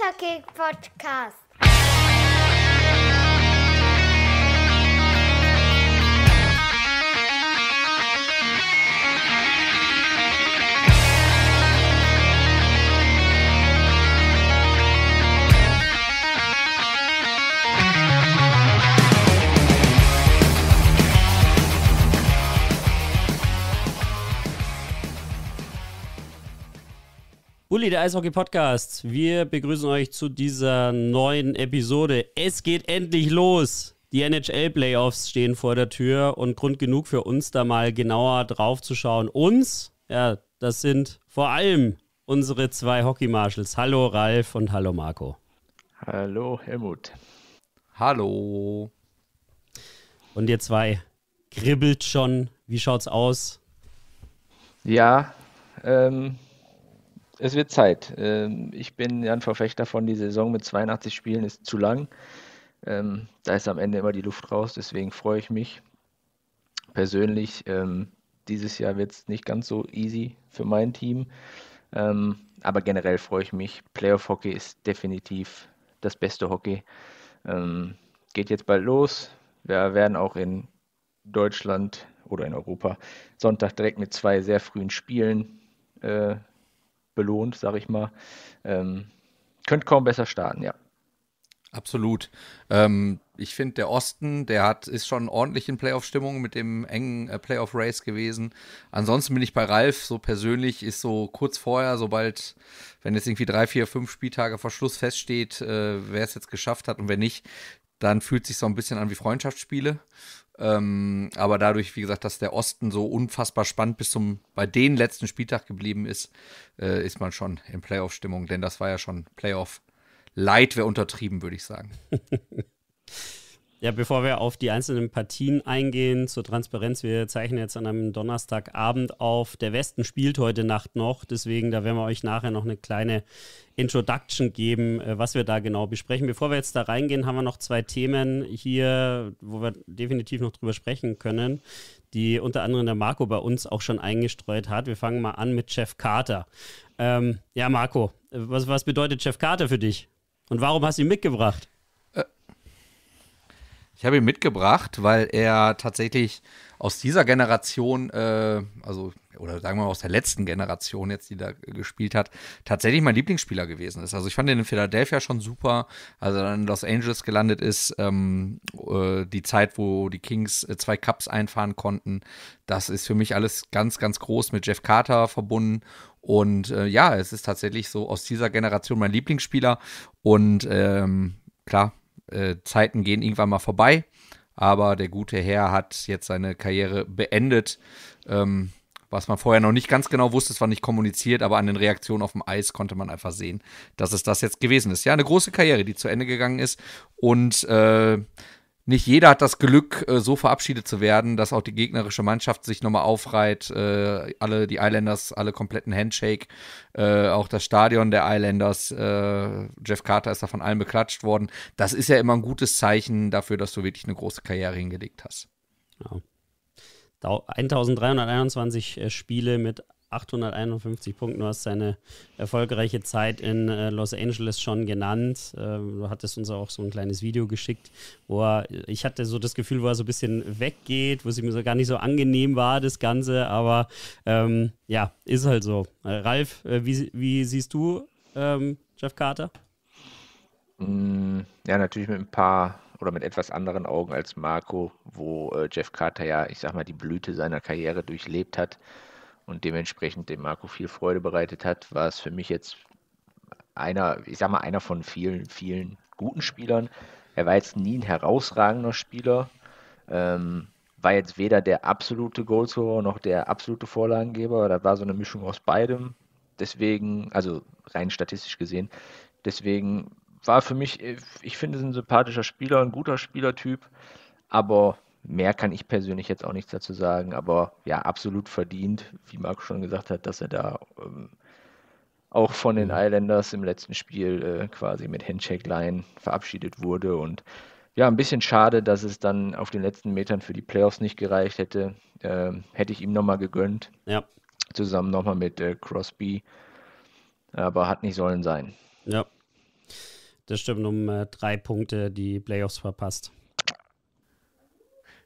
mais aqui podcast. Uli, der Eishockey-Podcast. Wir begrüßen euch zu dieser neuen Episode. Es geht endlich los. Die NHL-Playoffs stehen vor der Tür und Grund genug für uns, da mal genauer drauf zu schauen. Uns, ja, das sind vor allem unsere zwei Hockey-Marshals. Hallo Ralf und hallo Marco. Hallo Helmut. Hallo. Und ihr zwei, kribbelt schon. Wie schaut's aus? Ja, ähm, es wird Zeit. Ähm, ich bin ja ein Verfechter von, die Saison mit 82 Spielen ist zu lang. Ähm, da ist am Ende immer die Luft raus, deswegen freue ich mich persönlich. Ähm, dieses Jahr wird es nicht ganz so easy für mein Team. aber generell freue ich mich. Playoff-Hockey ist definitiv das beste Hockey. geht jetzt bald los. Wir werden auch in Deutschland oder in Europa Sonntag direkt mit zwei sehr frühen Spielen äh, belohnt, sage ich mal. Ähm, könnt kaum besser starten, ja. Absolut. Ähm, ich finde, der Osten, der hat, ist schon ordentlich in Playoff-Stimmung mit dem engen äh, Playoff-Race gewesen. Ansonsten bin ich bei Ralf, so persönlich ist so kurz vorher, sobald, wenn jetzt irgendwie drei, vier, fünf Spieltage vor Schluss feststeht, äh, wer es jetzt geschafft hat und wer nicht, dann fühlt sich so ein bisschen an wie Freundschaftsspiele. Ähm, aber dadurch, wie gesagt, dass der Osten so unfassbar spannend bis zum bei den letzten Spieltag geblieben ist, äh, ist man schon in Playoff-Stimmung, denn das war ja schon Playoff-Light, wäre untertrieben, würde ich sagen. Ja, bevor wir auf die einzelnen Partien eingehen, zur Transparenz, wir zeichnen jetzt an einem Donnerstagabend auf. Der Westen spielt heute Nacht noch, deswegen, da werden wir euch nachher noch eine kleine Introduction geben, äh, was wir da genau besprechen. Bevor wir jetzt da reingehen, haben wir noch zwei Themen hier, wo wir definitiv noch drüber sprechen können, die unter anderem der Marco bei uns auch schon eingestreut hat. Wir fangen mal an mit Jeff Carter. Ähm, ja, Marco, was, was bedeutet Jeff Carter für dich? Und warum hast du ihn mitgebracht? Ich habe ihn mitgebracht, weil er tatsächlich aus dieser Generation, äh, also oder sagen wir mal aus der letzten Generation jetzt, die da gespielt hat, tatsächlich mein Lieblingsspieler gewesen ist. Also ich fand ihn in Philadelphia schon super, als er dann in Los Angeles gelandet ist, ähm, äh, die Zeit, wo die Kings äh, zwei Cups einfahren konnten, das ist für mich alles ganz, ganz groß mit Jeff Carter verbunden. Und äh, ja, es ist tatsächlich so aus dieser Generation mein Lieblingsspieler. Und ähm, klar, äh, Zeiten gehen irgendwann mal vorbei. Aber der gute Herr hat jetzt seine Karriere beendet. Ähm, was man vorher noch nicht ganz genau wusste, es war nicht kommuniziert, aber an den Reaktionen auf dem Eis konnte man einfach sehen, dass es das jetzt gewesen ist. Ja, eine große Karriere, die zu Ende gegangen ist. Und äh, nicht jeder hat das Glück, äh, so verabschiedet zu werden, dass auch die gegnerische Mannschaft sich nochmal aufreiht. Äh, alle die Islanders, alle kompletten Handshake, äh, auch das Stadion der Islanders. Jeff Carter ist da von allen beklatscht worden. Das ist ja immer ein gutes Zeichen dafür, dass du wirklich eine große Karriere hingelegt hast. Ja. 1321 Spiele mit 851 Punkten. Du hast seine erfolgreiche Zeit in äh, Los Angeles schon genannt. Ähm, du hattest uns auch so ein kleines Video geschickt, wo er, ich hatte so das Gefühl, wo er so ein bisschen weggeht, wo es ihm so gar nicht so angenehm war, das Ganze. Aber ähm, ja, ist halt so. Äh, Ralf, äh, wie, wie, siehst du ähm, Jeff Carter? Mm, ja, natürlich mit ein paar oder mit etwas anderen Augen als Marco, wo äh, Jeff Carter ja, ich sag mal, die Blüte seiner Karriere durchlebt hat und dementsprechend dem Marco viel Freude bereitet hat, war es für mich jetzt einer, ich sag mal, einer von vielen, vielen guten Spielern. Er war jetzt nie ein herausragender Spieler, ähm, war jetzt weder der absolute Goalscorer noch der absolute Vorlagengeber. Da war so eine Mischung aus beidem. Deswegen, also rein statistisch gesehen, deswegen war für mich, ich finde, es ein sympathischer Spieler, ein guter Spielertyp, aber Mehr kann ich persönlich jetzt auch nichts dazu sagen, aber ja, absolut verdient, wie Marc schon gesagt hat, dass er da ähm, auch von den mhm. Islanders im letzten Spiel äh, quasi mit Handshake-Line verabschiedet wurde. Und ja, ein bisschen schade, dass es dann auf den letzten Metern für die Playoffs nicht gereicht hätte. Ähm, hätte ich ihm nochmal gegönnt. Ja. Zusammen nochmal mit äh, Crosby. Aber hat nicht sollen sein. Ja. Das stimmt um äh, drei Punkte die Playoffs verpasst.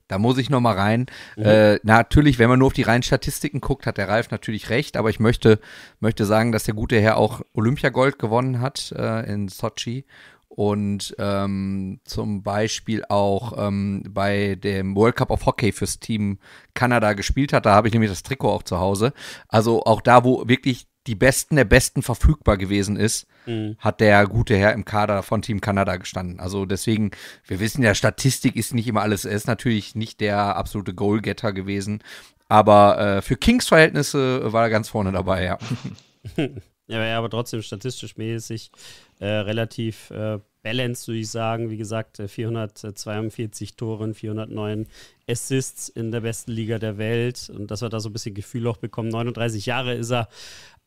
Da muss ich noch mal rein. Mhm. Äh, natürlich, wenn man nur auf die reinen Statistiken guckt, hat der Ralf natürlich recht, aber ich möchte, möchte sagen, dass der gute Herr auch Olympiagold gewonnen hat äh, in Sochi und ähm, zum Beispiel auch ähm, bei dem World Cup of Hockey fürs Team Kanada gespielt hat. Da habe ich nämlich das Trikot auch zu Hause. Also auch da, wo wirklich die Besten der Besten verfügbar gewesen ist, mhm. hat der gute Herr im Kader von Team Kanada gestanden. Also deswegen, wir wissen ja, Statistik ist nicht immer alles. Er ist natürlich nicht der absolute Goalgetter gewesen, aber äh, für Kings Verhältnisse war er ganz vorne dabei, ja. ja, aber trotzdem statistisch mäßig äh, relativ äh, balanced, würde ich sagen. Wie gesagt, 442 äh, Toren, 409 Assists in der besten Liga der Welt. Und dass wir da so ein bisschen Gefühl auch bekommen. 39 Jahre ist er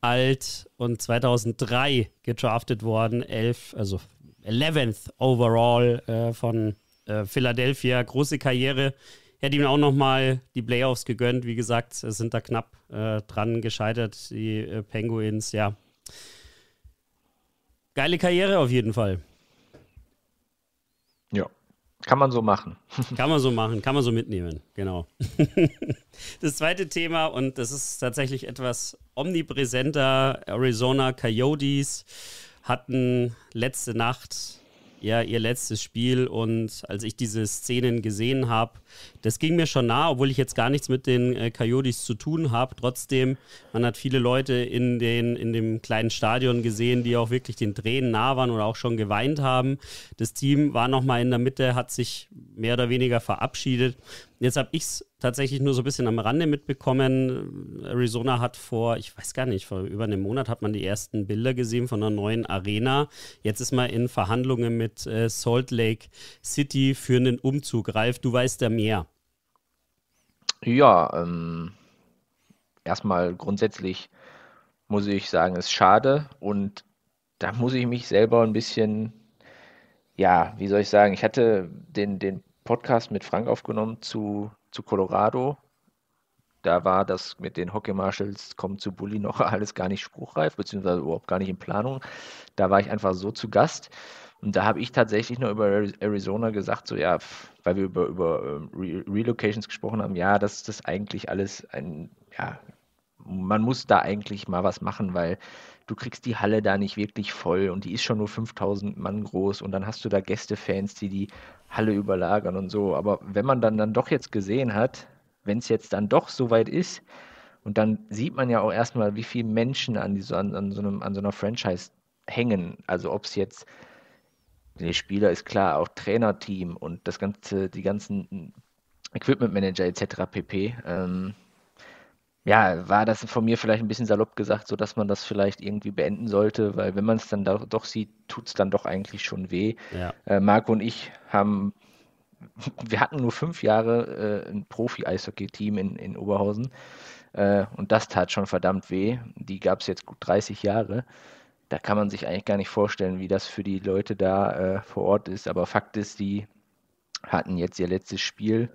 alt und 2003 gedraftet worden, 11, also 11th overall äh, von äh, Philadelphia. Große Karriere. Hätte ihm auch nochmal die Playoffs gegönnt. Wie gesagt, sind da knapp äh, dran gescheitert, die äh, Penguins. Ja. Geile Karriere auf jeden Fall. Ja, kann man so machen. Kann man so machen, kann man so mitnehmen, genau. Das zweite Thema, und das ist tatsächlich etwas omnipräsenter, Arizona Coyotes hatten letzte Nacht ja ihr letztes Spiel und als ich diese Szenen gesehen habe, das ging mir schon nah, obwohl ich jetzt gar nichts mit den äh, Coyotes zu tun habe. Trotzdem, man hat viele Leute in, den, in dem kleinen Stadion gesehen, die auch wirklich den Tränen nah waren oder auch schon geweint haben. Das Team war nochmal in der Mitte, hat sich mehr oder weniger verabschiedet. Jetzt habe ich es tatsächlich nur so ein bisschen am Rande mitbekommen. Arizona hat vor, ich weiß gar nicht, vor über einem Monat hat man die ersten Bilder gesehen von einer neuen Arena. Jetzt ist man in Verhandlungen mit äh, Salt Lake City für einen Umzug. Ralf, du weißt da mehr. Ja, ähm, erstmal grundsätzlich muss ich sagen, ist schade und da muss ich mich selber ein bisschen, ja, wie soll ich sagen, ich hatte den, den Podcast mit Frank aufgenommen zu, zu Colorado. Da war das mit den Hockey Marshals kommen zu Bulli noch alles gar nicht spruchreif, beziehungsweise überhaupt gar nicht in Planung. Da war ich einfach so zu Gast. Und da habe ich tatsächlich nur über Arizona gesagt, so ja, weil wir über, über ähm, Relocations gesprochen haben, ja, das ist das eigentlich alles ein, ja, man muss da eigentlich mal was machen, weil du kriegst die Halle da nicht wirklich voll und die ist schon nur 5000 Mann groß und dann hast du da Gästefans, die die Halle überlagern und so. Aber wenn man dann, dann doch jetzt gesehen hat, wenn es jetzt dann doch soweit ist, und dann sieht man ja auch erstmal, wie viele Menschen an, dieser, an, an, so, einem, an so einer Franchise hängen. Also ob es jetzt der Spieler ist klar, auch Trainerteam und das ganze, die ganzen Equipment Manager etc. pp. Ähm, ja, war das von mir vielleicht ein bisschen salopp gesagt, so dass man das vielleicht irgendwie beenden sollte, weil wenn man es dann doch, doch sieht, tut es dann doch eigentlich schon weh. Ja. Äh, Marco und ich haben, wir hatten nur fünf Jahre äh, ein Profi-Eishockey-Team in, in Oberhausen äh, und das tat schon verdammt weh. Die gab es jetzt gut 30 Jahre da kann man sich eigentlich gar nicht vorstellen, wie das für die Leute da äh, vor Ort ist. Aber Fakt ist, die hatten jetzt ihr letztes Spiel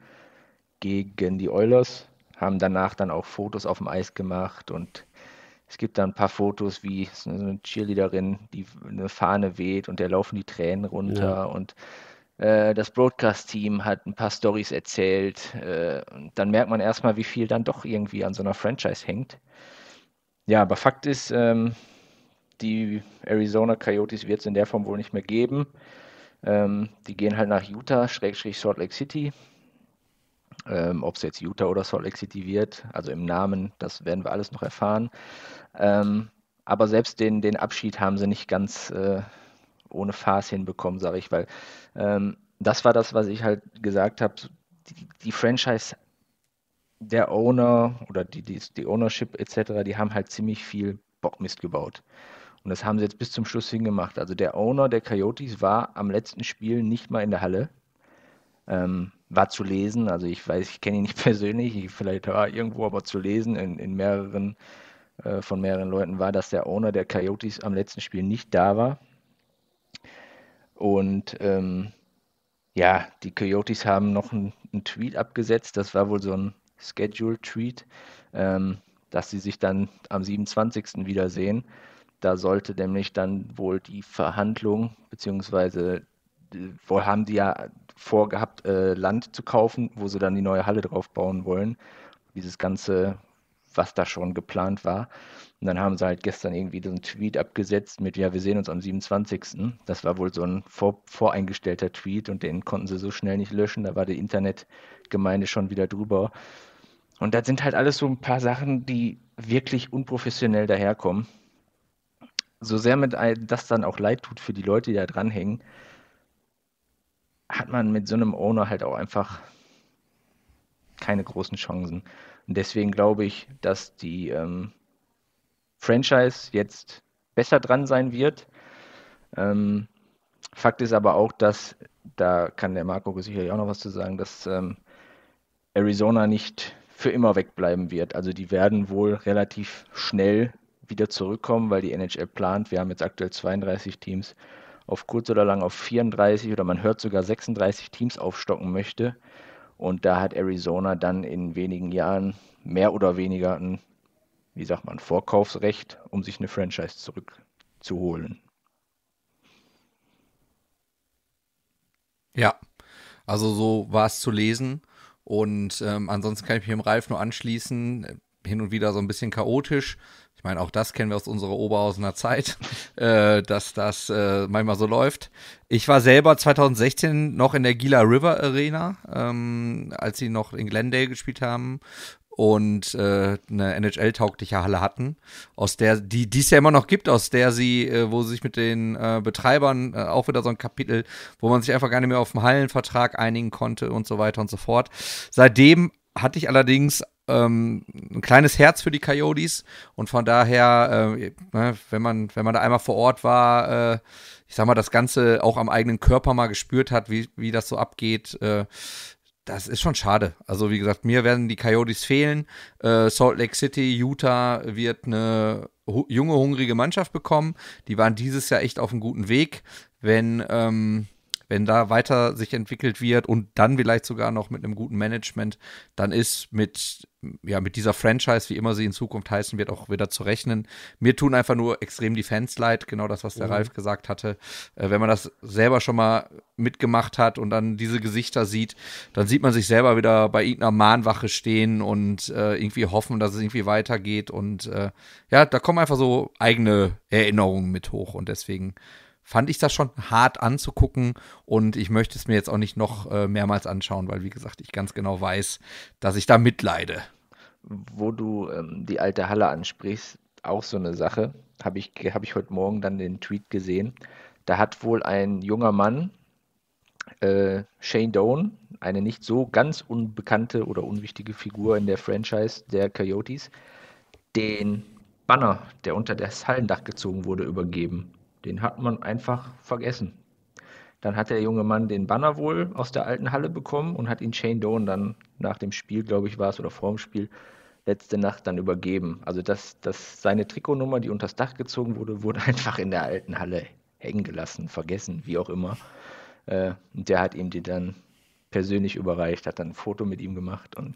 gegen die Oilers, haben danach dann auch Fotos auf dem Eis gemacht und es gibt da ein paar Fotos, wie so eine Cheerleaderin, die eine Fahne weht und der laufen die Tränen runter ja. und äh, das Broadcast-Team hat ein paar Stories erzählt. Äh, und dann merkt man erstmal, wie viel dann doch irgendwie an so einer Franchise hängt. Ja, aber Fakt ist, ähm, die Arizona Coyotes wird es in der Form wohl nicht mehr geben. Ähm, die gehen halt nach Utah, Schrägstrich Salt Lake City. Ähm, Ob es jetzt Utah oder Salt Lake City wird, also im Namen, das werden wir alles noch erfahren. Ähm, aber selbst den, den Abschied haben sie nicht ganz äh, ohne Farce hinbekommen, sage ich, weil ähm, das war das, was ich halt gesagt habe. Die, die Franchise der Owner oder die, die, die Ownership etc., die haben halt ziemlich viel Bockmist gebaut. Und das haben sie jetzt bis zum Schluss hingemacht. Also der Owner der Coyotes war am letzten Spiel nicht mal in der Halle. Ähm, war zu lesen, also ich weiß, ich kenne ihn nicht persönlich, ich, vielleicht war irgendwo aber zu lesen in, in mehreren, äh, von mehreren Leuten war, dass der Owner der Coyotes am letzten Spiel nicht da war. Und ähm, ja, die Coyotes haben noch einen Tweet abgesetzt, das war wohl so ein Schedule-Tweet, ähm, dass sie sich dann am 27. wiedersehen. Da sollte nämlich dann wohl die Verhandlung, beziehungsweise äh, wohl haben die ja vorgehabt, äh, Land zu kaufen, wo sie dann die neue Halle drauf bauen wollen. Dieses ganze, was da schon geplant war. Und dann haben sie halt gestern irgendwie so einen Tweet abgesetzt mit, ja, wir sehen uns am 27. Das war wohl so ein vor, voreingestellter Tweet und den konnten sie so schnell nicht löschen. Da war die Internetgemeinde schon wieder drüber. Und das sind halt alles so ein paar Sachen, die wirklich unprofessionell daherkommen so sehr mit das dann auch leid tut für die Leute, die da dranhängen, hat man mit so einem Owner halt auch einfach keine großen Chancen. Und deswegen glaube ich, dass die ähm, Franchise jetzt besser dran sein wird. Ähm, Fakt ist aber auch, dass, da kann der Marco sicherlich auch noch was zu sagen, dass ähm, Arizona nicht für immer wegbleiben wird. Also die werden wohl relativ schnell wieder zurückkommen, weil die NHL plant, wir haben jetzt aktuell 32 Teams, auf kurz oder lang auf 34 oder man hört sogar 36 Teams aufstocken möchte. Und da hat Arizona dann in wenigen Jahren mehr oder weniger ein, wie sagt man, Vorkaufsrecht, um sich eine Franchise zurückzuholen. Ja, also so war es zu lesen. Und ähm, ansonsten kann ich mich im Ralf nur anschließen. Hin und wieder so ein bisschen chaotisch, ich meine, auch das kennen wir aus unserer Oberhausener Zeit, äh, dass das äh, manchmal so läuft. Ich war selber 2016 noch in der Gila River Arena, ähm, als sie noch in Glendale gespielt haben und äh, eine NHL-taugliche Halle hatten, aus der, die, die es ja immer noch gibt, aus der sie, äh, wo sie sich mit den äh, Betreibern äh, auch wieder so ein Kapitel, wo man sich einfach gar nicht mehr auf den Hallenvertrag einigen konnte und so weiter und so fort. Seitdem hatte ich allerdings ähm, ein kleines Herz für die Coyotes und von daher, äh, ne, wenn, man, wenn man da einmal vor Ort war, äh, ich sag mal, das Ganze auch am eigenen Körper mal gespürt hat, wie, wie das so abgeht, äh, das ist schon schade. Also wie gesagt, mir werden die Coyotes fehlen. Äh, Salt Lake City, Utah wird eine junge, hungrige Mannschaft bekommen. Die waren dieses Jahr echt auf einem guten Weg. Wenn, ähm, wenn da weiter sich entwickelt wird und dann vielleicht sogar noch mit einem guten Management, dann ist mit ja, mit dieser Franchise, wie immer sie in Zukunft heißen wird, auch wieder zu rechnen. Mir tun einfach nur extrem die Fans leid, genau das, was der mhm. Ralf gesagt hatte. Äh, wenn man das selber schon mal mitgemacht hat und dann diese Gesichter sieht, dann sieht man sich selber wieder bei irgendeiner Mahnwache stehen und äh, irgendwie hoffen, dass es irgendwie weitergeht. Und äh, ja, da kommen einfach so eigene Erinnerungen mit hoch und deswegen fand ich das schon hart anzugucken und ich möchte es mir jetzt auch nicht noch äh, mehrmals anschauen, weil wie gesagt, ich ganz genau weiß, dass ich da mitleide. Wo du ähm, die alte Halle ansprichst, auch so eine Sache, habe ich, hab ich heute Morgen dann den Tweet gesehen. Da hat wohl ein junger Mann, äh, Shane Doan, eine nicht so ganz unbekannte oder unwichtige Figur in der Franchise der Coyotes, den Banner, der unter das Hallendach gezogen wurde, übergeben den hat man einfach vergessen. Dann hat der junge Mann den Banner wohl aus der alten Halle bekommen und hat ihn Shane Doan dann nach dem Spiel, glaube ich, war es, oder vor dem Spiel, letzte Nacht dann übergeben. Also das, das seine Trikotnummer, die unters Dach gezogen wurde, wurde einfach in der alten Halle hängen gelassen, vergessen, wie auch immer. Äh, und der hat ihm die dann persönlich überreicht, hat dann ein Foto mit ihm gemacht und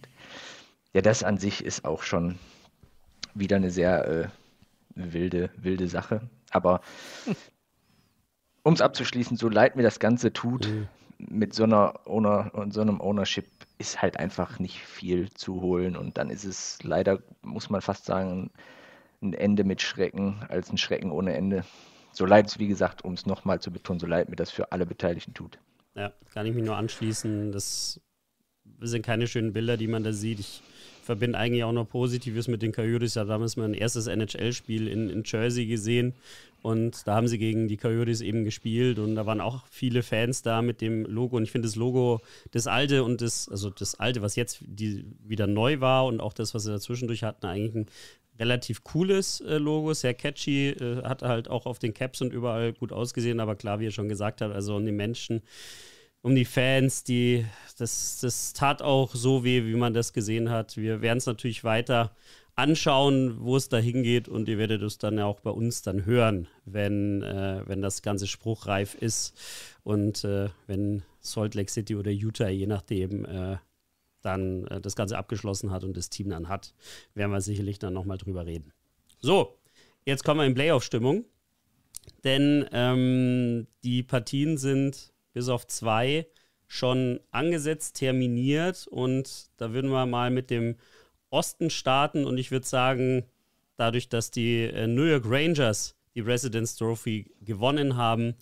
ja, das an sich ist auch schon wieder eine sehr äh, wilde, wilde Sache. Aber um es abzuschließen, so leid mir das Ganze tut, mhm. mit so, einer Owner, so einem Ownership ist halt einfach nicht viel zu holen. Und dann ist es leider, muss man fast sagen, ein Ende mit Schrecken als ein Schrecken ohne Ende. So leid es, wie gesagt, um es nochmal zu betonen, so leid mir das für alle Beteiligten tut. Ja, kann ich mich nur anschließen. Das sind keine schönen Bilder, die man da sieht. Ich verbinde eigentlich auch noch Positives mit den Coyotes. Da haben wir mein erstes NHL-Spiel in, in Jersey gesehen und da haben sie gegen die Coyotes eben gespielt und da waren auch viele Fans da mit dem Logo und ich finde das Logo, das alte und das, also das alte, was jetzt die, wieder neu war und auch das, was sie dazwischendurch hatten, eigentlich ein relativ cooles äh, Logo, sehr catchy, äh, hat halt auch auf den Caps und überall gut ausgesehen, aber klar, wie ihr schon gesagt habt, also an den Menschen um die Fans, die das, das tat auch so weh, wie man das gesehen hat. Wir werden es natürlich weiter anschauen, wo es da hingeht und ihr werdet es dann ja auch bei uns dann hören, wenn, äh, wenn das Ganze spruchreif ist und äh, wenn Salt Lake City oder Utah, je nachdem, äh, dann äh, das Ganze abgeschlossen hat und das Team dann hat, werden wir sicherlich dann nochmal drüber reden. So, jetzt kommen wir in Playoff-Stimmung, denn ähm, die Partien sind bis auf zwei schon angesetzt, terminiert. Und da würden wir mal mit dem Osten starten. Und ich würde sagen, dadurch, dass die äh, New York Rangers die Residence Trophy gewonnen haben,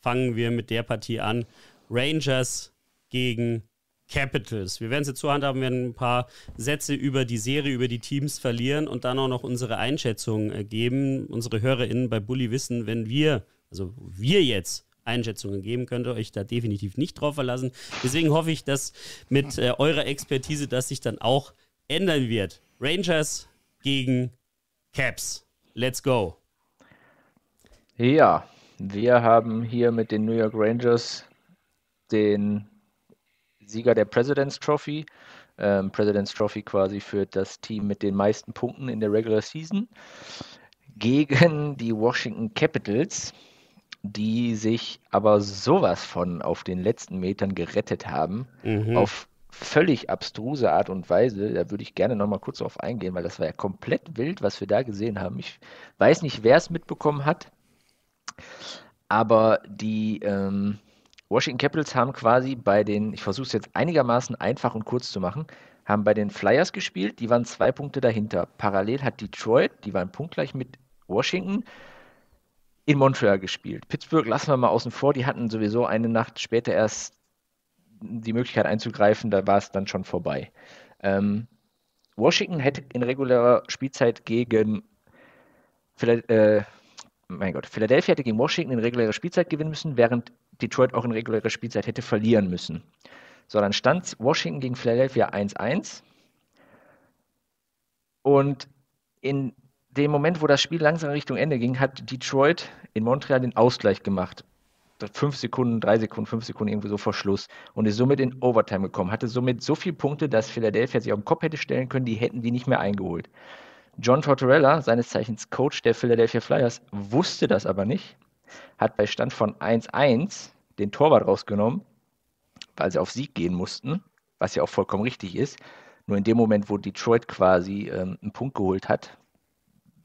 fangen wir mit der Partie an. Rangers gegen Capitals. Wir werden es jetzt zur Hand haben, werden ein paar Sätze über die Serie, über die Teams verlieren und dann auch noch unsere Einschätzung äh, geben. Unsere HörerInnen bei Bully wissen, wenn wir, also wir jetzt, Einschätzungen geben. Könnt ihr euch da definitiv nicht drauf verlassen. Deswegen hoffe ich, dass mit äh, eurer Expertise das sich dann auch ändern wird. Rangers gegen Caps. Let's go. Ja, wir haben hier mit den New York Rangers den Sieger der President's Trophy. Ähm, President's Trophy quasi für das Team mit den meisten Punkten in der Regular Season gegen die Washington Capitals die sich aber sowas von auf den letzten Metern gerettet haben, mhm. auf völlig abstruse Art und Weise. Da würde ich gerne nochmal kurz drauf eingehen, weil das war ja komplett wild, was wir da gesehen haben. Ich weiß nicht, wer es mitbekommen hat, aber die ähm, Washington Capitals haben quasi bei den, ich versuche es jetzt einigermaßen einfach und kurz zu machen, haben bei den Flyers gespielt, die waren zwei Punkte dahinter. Parallel hat Detroit, die waren punktgleich mit Washington, in Montreal gespielt. Pittsburgh lassen wir mal außen vor, die hatten sowieso eine Nacht später erst die Möglichkeit einzugreifen, da war es dann schon vorbei. Ähm, Washington hätte in regulärer Spielzeit gegen äh, mein Gott, Philadelphia hätte gegen Washington in regulärer Spielzeit gewinnen müssen, während Detroit auch in regulärer Spielzeit hätte verlieren müssen. So, dann stand Washington gegen Philadelphia 1-1. Und in dem Moment, wo das Spiel langsam Richtung Ende ging, hat Detroit in Montreal den Ausgleich gemacht. Fünf Sekunden, drei Sekunden, fünf Sekunden irgendwie so vor Schluss und ist somit in Overtime gekommen. Hatte somit so viele Punkte, dass Philadelphia sich auf den Kopf hätte stellen können, die hätten die nicht mehr eingeholt. John Tortorella, seines Zeichens Coach der Philadelphia Flyers, wusste das aber nicht, hat bei Stand von 1-1 den Torwart rausgenommen, weil sie auf Sieg gehen mussten, was ja auch vollkommen richtig ist. Nur in dem Moment, wo Detroit quasi ähm, einen Punkt geholt hat,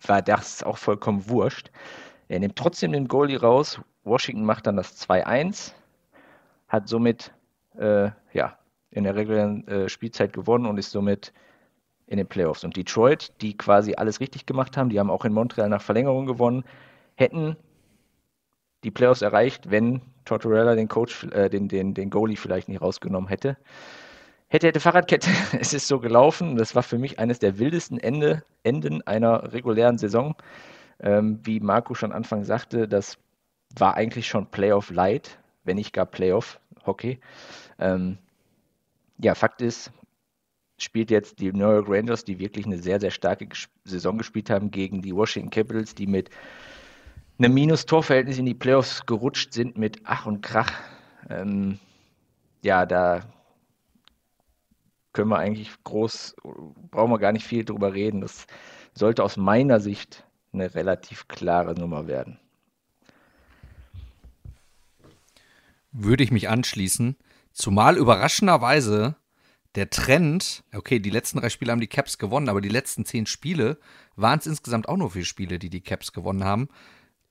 war das auch vollkommen wurscht. Er nimmt trotzdem den Goalie raus. Washington macht dann das 2-1, hat somit äh, ja, in der regulären äh, Spielzeit gewonnen und ist somit in den Playoffs. Und Detroit, die quasi alles richtig gemacht haben, die haben auch in Montreal nach Verlängerung gewonnen, hätten die Playoffs erreicht, wenn Tortorella den Coach, äh, den, den, den Goalie vielleicht nicht rausgenommen hätte. Hätte, hätte Fahrradkette, es ist so gelaufen. Das war für mich eines der wildesten Ende, Enden einer regulären Saison. Ähm, wie Marco schon Anfang sagte, das war eigentlich schon Playoff Light, wenn nicht gar Playoff Hockey. Ähm, ja, Fakt ist, spielt jetzt die New York Rangers, die wirklich eine sehr, sehr starke Saison gespielt haben, gegen die Washington Capitals, die mit einem Minus-Torverhältnis in die Playoffs gerutscht sind mit Ach und Krach. Ähm, ja, da können wir eigentlich groß, brauchen wir gar nicht viel drüber reden. Das sollte aus meiner Sicht eine relativ klare Nummer werden. Würde ich mich anschließen. Zumal überraschenderweise der Trend, okay, die letzten drei Spiele haben die Caps gewonnen, aber die letzten zehn Spiele waren es insgesamt auch nur vier Spiele, die die Caps gewonnen haben.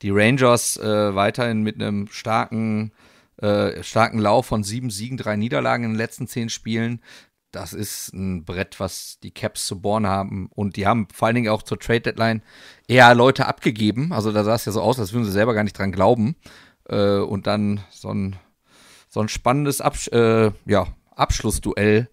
Die Rangers äh, weiterhin mit einem starken, äh, starken Lauf von sieben Siegen, drei Niederlagen in den letzten zehn Spielen das ist ein Brett, was die Caps zu bohren haben. Und die haben vor allen Dingen auch zur Trade Deadline eher Leute abgegeben. Also da sah es ja so aus, als würden sie selber gar nicht dran glauben. Äh, und dann so ein, so ein spannendes Absch äh, ja, Abschlussduell.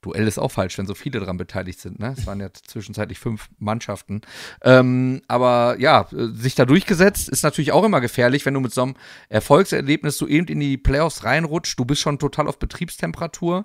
Duell ist auch falsch, wenn so viele daran beteiligt sind. Ne? Es waren ja zwischenzeitlich fünf Mannschaften. Ähm, aber ja, sich da durchgesetzt ist natürlich auch immer gefährlich, wenn du mit so einem Erfolgserlebnis so eben in die Playoffs reinrutscht. Du bist schon total auf Betriebstemperatur.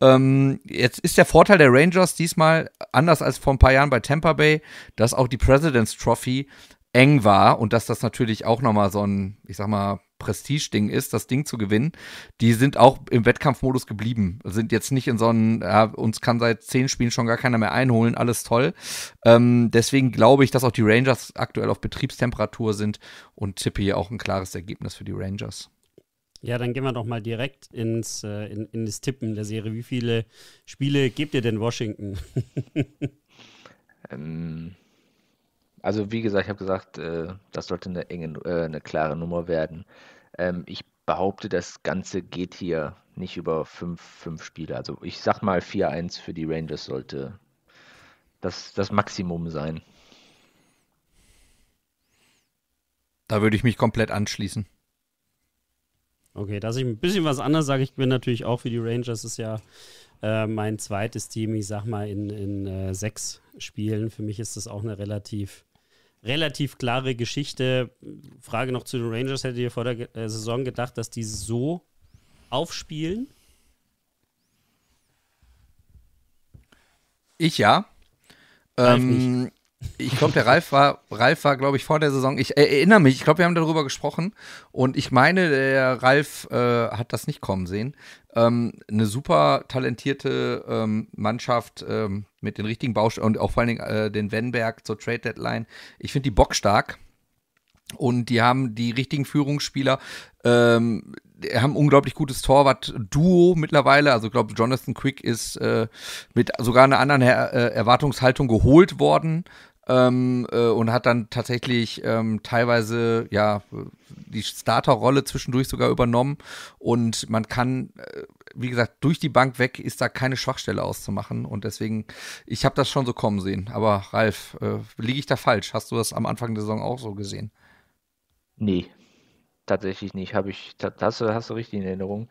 Ähm, jetzt ist der Vorteil der Rangers diesmal, anders als vor ein paar Jahren bei Tampa Bay, dass auch die President's Trophy eng war und dass das natürlich auch nochmal so ein, ich sag mal, Prestige-Ding ist, das Ding zu gewinnen, die sind auch im Wettkampfmodus geblieben. Sind jetzt nicht in so einem, ja, uns kann seit zehn Spielen schon gar keiner mehr einholen, alles toll. Ähm, deswegen glaube ich, dass auch die Rangers aktuell auf Betriebstemperatur sind und tippe hier auch ein klares Ergebnis für die Rangers. Ja, dann gehen wir doch mal direkt ins, äh, in, in das Tippen der Serie. Wie viele Spiele gebt ihr denn Washington? ähm, also wie gesagt, ich habe gesagt, äh, das sollte eine enge, äh, eine klare Nummer werden. Ähm, ich behaupte, das Ganze geht hier nicht über fünf, fünf Spiele. Also ich sag mal 4-1 für die Rangers sollte das, das Maximum sein. Da würde ich mich komplett anschließen. Okay, dass ich ein bisschen was anders sage, ich bin natürlich auch für die Rangers, Das ist ja äh, mein zweites Team, ich sag mal, in, in äh, sechs Spielen. Für mich ist das auch eine relativ, relativ klare Geschichte. Frage noch zu den Rangers: Hättet ihr vor der äh, Saison gedacht, dass die so aufspielen? Ich ja. Ähm, ich glaube, der Ralf war, Ralf war, glaube ich, vor der Saison. Ich erinnere mich, ich glaube, wir haben darüber gesprochen. Und ich meine, der Ralf äh, hat das nicht kommen sehen. Ähm, eine super talentierte ähm, Mannschaft ähm, mit den richtigen Baustellen und auch vor allen Dingen äh, den Wenberg zur Trade Deadline. Ich finde die Bock stark. Und die haben die richtigen Führungsspieler. Ähm, haben ein unglaublich gutes Torwart-Duo mittlerweile. Also ich glaube, Jonathan Quick ist äh, mit sogar einer anderen Her äh, Erwartungshaltung geholt worden ähm, äh, und hat dann tatsächlich ähm, teilweise ja die Starterrolle zwischendurch sogar übernommen und man kann äh, wie gesagt, durch die Bank weg ist da keine Schwachstelle auszumachen. Und deswegen, ich habe das schon so kommen sehen. Aber Ralf, äh, liege ich da falsch? Hast du das am Anfang der Saison auch so gesehen? Nee, tatsächlich nicht. Habe ich, das hast du richtig in Erinnerung.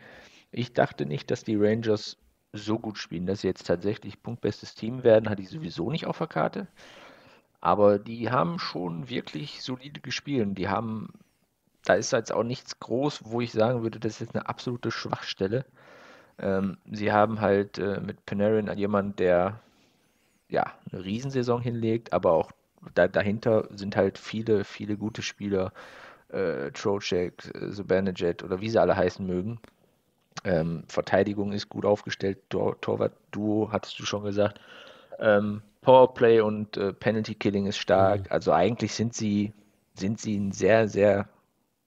Ich dachte nicht, dass die Rangers so gut spielen, dass sie jetzt tatsächlich punktbestes Team werden, hatte ich sowieso nicht auf der Karte. Aber die haben schon wirklich solide gespielt. Die haben, da ist jetzt auch nichts groß, wo ich sagen würde, das ist jetzt eine absolute Schwachstelle. Ähm, sie haben halt äh, mit Panarin jemanden, der ja eine Riesensaison hinlegt, aber auch da, dahinter sind halt viele, viele gute Spieler, äh, Trocek, äh, oder wie sie alle heißen mögen. Ähm, Verteidigung ist gut aufgestellt, Tor Torwart-Duo, hattest du schon gesagt. Ähm, Powerplay und äh, Penalty Killing ist stark. Mhm. Also eigentlich sind sie, sind sie ein sehr, sehr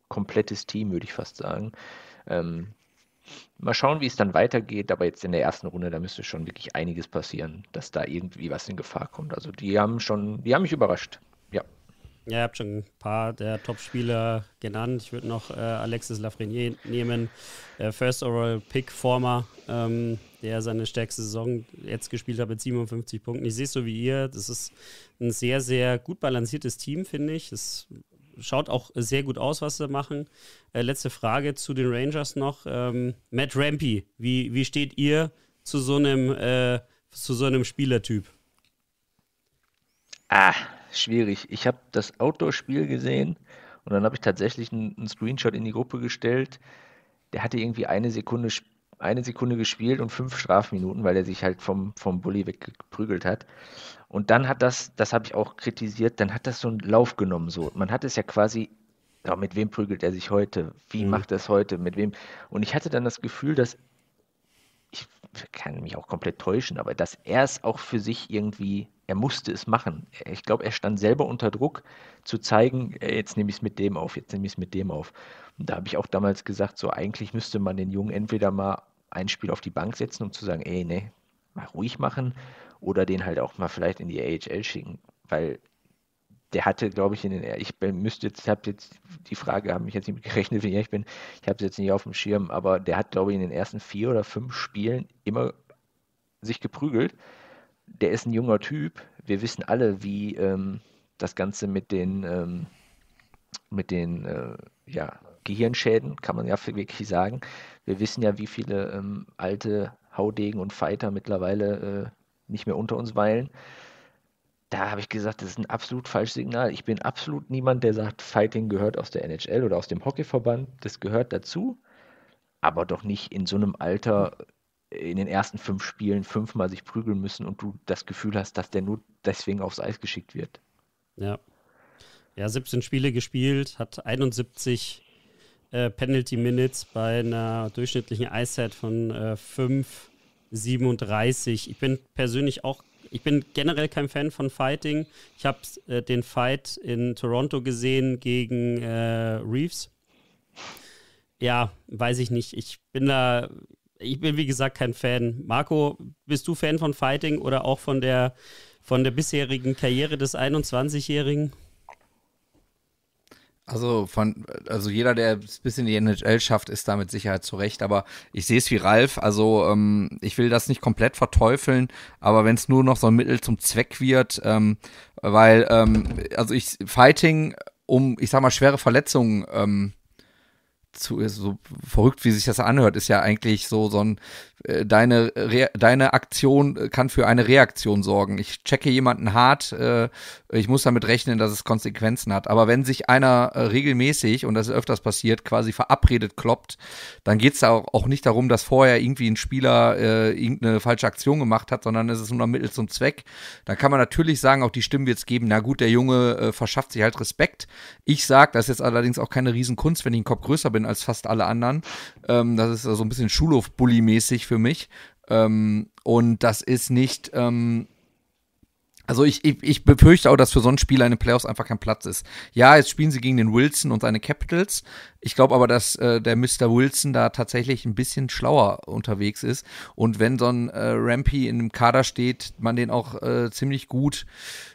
komplettes Team, würde ich fast sagen. Ähm, mal schauen, wie es dann weitergeht, aber jetzt in der ersten Runde, da müsste schon wirklich einiges passieren, dass da irgendwie was in Gefahr kommt. Also die haben schon, die haben mich überrascht. Ja. Ja, ihr habt schon ein paar der Top-Spieler genannt. Ich würde noch äh, Alexis Lafrenier nehmen, äh, First Overall Pick Former. Ähm, der seine stärkste Saison jetzt gespielt hat mit 57 Punkten. Ich sehe es so wie ihr. Das ist ein sehr, sehr gut balanciertes Team, finde ich. Es schaut auch sehr gut aus, was sie machen. Äh, letzte Frage zu den Rangers noch. Ähm, Matt Rampy, wie, wie steht ihr zu so einem, äh, zu so einem Spielertyp? Ah, schwierig. Ich habe das Outdoor-Spiel gesehen und dann habe ich tatsächlich einen, Screenshot in die Gruppe gestellt. Der hatte irgendwie eine Sekunde Spiel eine Sekunde gespielt und fünf Strafminuten, weil er sich halt vom, vom Bulli weggeprügelt hat. Und dann hat das, das habe ich auch kritisiert, dann hat das so einen Lauf genommen. So. Man hat es ja quasi, ja, mit wem prügelt er sich heute? Wie mhm. macht er es heute? Mit wem? Und ich hatte dann das Gefühl, dass, ich kann mich auch komplett täuschen, aber dass er es auch für sich irgendwie, er musste es machen. Ich glaube, er stand selber unter Druck zu zeigen, äh, jetzt nehme ich es mit dem auf, jetzt nehme ich es mit dem auf. Und da habe ich auch damals gesagt, so eigentlich müsste man den Jungen entweder mal ein Spiel auf die Bank setzen, um zu sagen, ey, ne, mal ruhig machen oder den halt auch mal vielleicht in die AHL schicken, weil der hatte, glaube ich, in den, ich müsste jetzt, habe jetzt die Frage, habe mich jetzt nicht gerechnet, wie ich ehrlich bin, ich habe es jetzt nicht auf dem Schirm, aber der hat, glaube ich, in den ersten vier oder fünf Spielen immer sich geprügelt. Der ist ein junger Typ. Wir wissen alle, wie ähm, das Ganze mit den, ähm, mit den, äh, ja, Gehirnschäden, kann man ja wirklich sagen. Wir wissen ja, wie viele ähm, alte Haudegen und Fighter mittlerweile äh, nicht mehr unter uns weilen. Da habe ich gesagt, das ist ein absolut falsches Signal. Ich bin absolut niemand, der sagt, Fighting gehört aus der NHL oder aus dem Hockeyverband. Das gehört dazu, aber doch nicht in so einem Alter äh, in den ersten fünf Spielen fünfmal sich prügeln müssen und du das Gefühl hast, dass der nur deswegen aufs Eis geschickt wird. Ja. Ja, 17 Spiele gespielt, hat 71 äh, Penalty Minutes bei einer durchschnittlichen Eiszeit von äh, 5,37. Ich bin persönlich auch, ich bin generell kein Fan von Fighting. Ich habe äh, den Fight in Toronto gesehen gegen äh, Reeves. Ja, weiß ich nicht. Ich bin da, ich bin wie gesagt kein Fan. Marco, bist du Fan von Fighting oder auch von der, von der bisherigen Karriere des 21-Jährigen? Also von, also jeder, der es bis in die NHL schafft, ist da mit Sicherheit zurecht. Aber ich sehe es wie Ralf, also ähm, ich will das nicht komplett verteufeln, aber wenn es nur noch so ein Mittel zum Zweck wird, ähm, weil, ähm, also ich Fighting um, ich sag mal, schwere Verletzungen ähm, zu, äh, so verrückt, wie sich das anhört, ist ja eigentlich so, so ein, äh, deine, Re deine Aktion äh, kann für eine Reaktion sorgen. Ich checke jemanden hart, äh, ich muss damit rechnen, dass es Konsequenzen hat. Aber wenn sich einer äh, regelmäßig, und das ist öfters passiert, quasi verabredet kloppt, dann geht es auch, auch nicht darum, dass vorher irgendwie ein Spieler äh, irgendeine falsche Aktion gemacht hat, sondern es ist nur ein Mittel zum Zweck. Dann kann man natürlich sagen, auch die Stimmen wird es geben, na gut, der Junge äh, verschafft sich halt Respekt. Ich sage, das ist jetzt allerdings auch keine Riesenkunst, wenn ich einen Kopf größer bin, bin als fast alle anderen. Ähm, das ist so also ein bisschen Schulhof-Bully-mäßig für mich. Ähm, und das ist nicht. Ähm, also ich, ich, ich, befürchte auch, dass für so ein in den Playoffs einfach kein Platz ist. Ja, jetzt spielen sie gegen den Wilson und seine Capitals. Ich glaube aber, dass äh, der Mr. Wilson da tatsächlich ein bisschen schlauer unterwegs ist. Und wenn so ein äh, Rampy in einem Kader steht, man den auch äh, ziemlich gut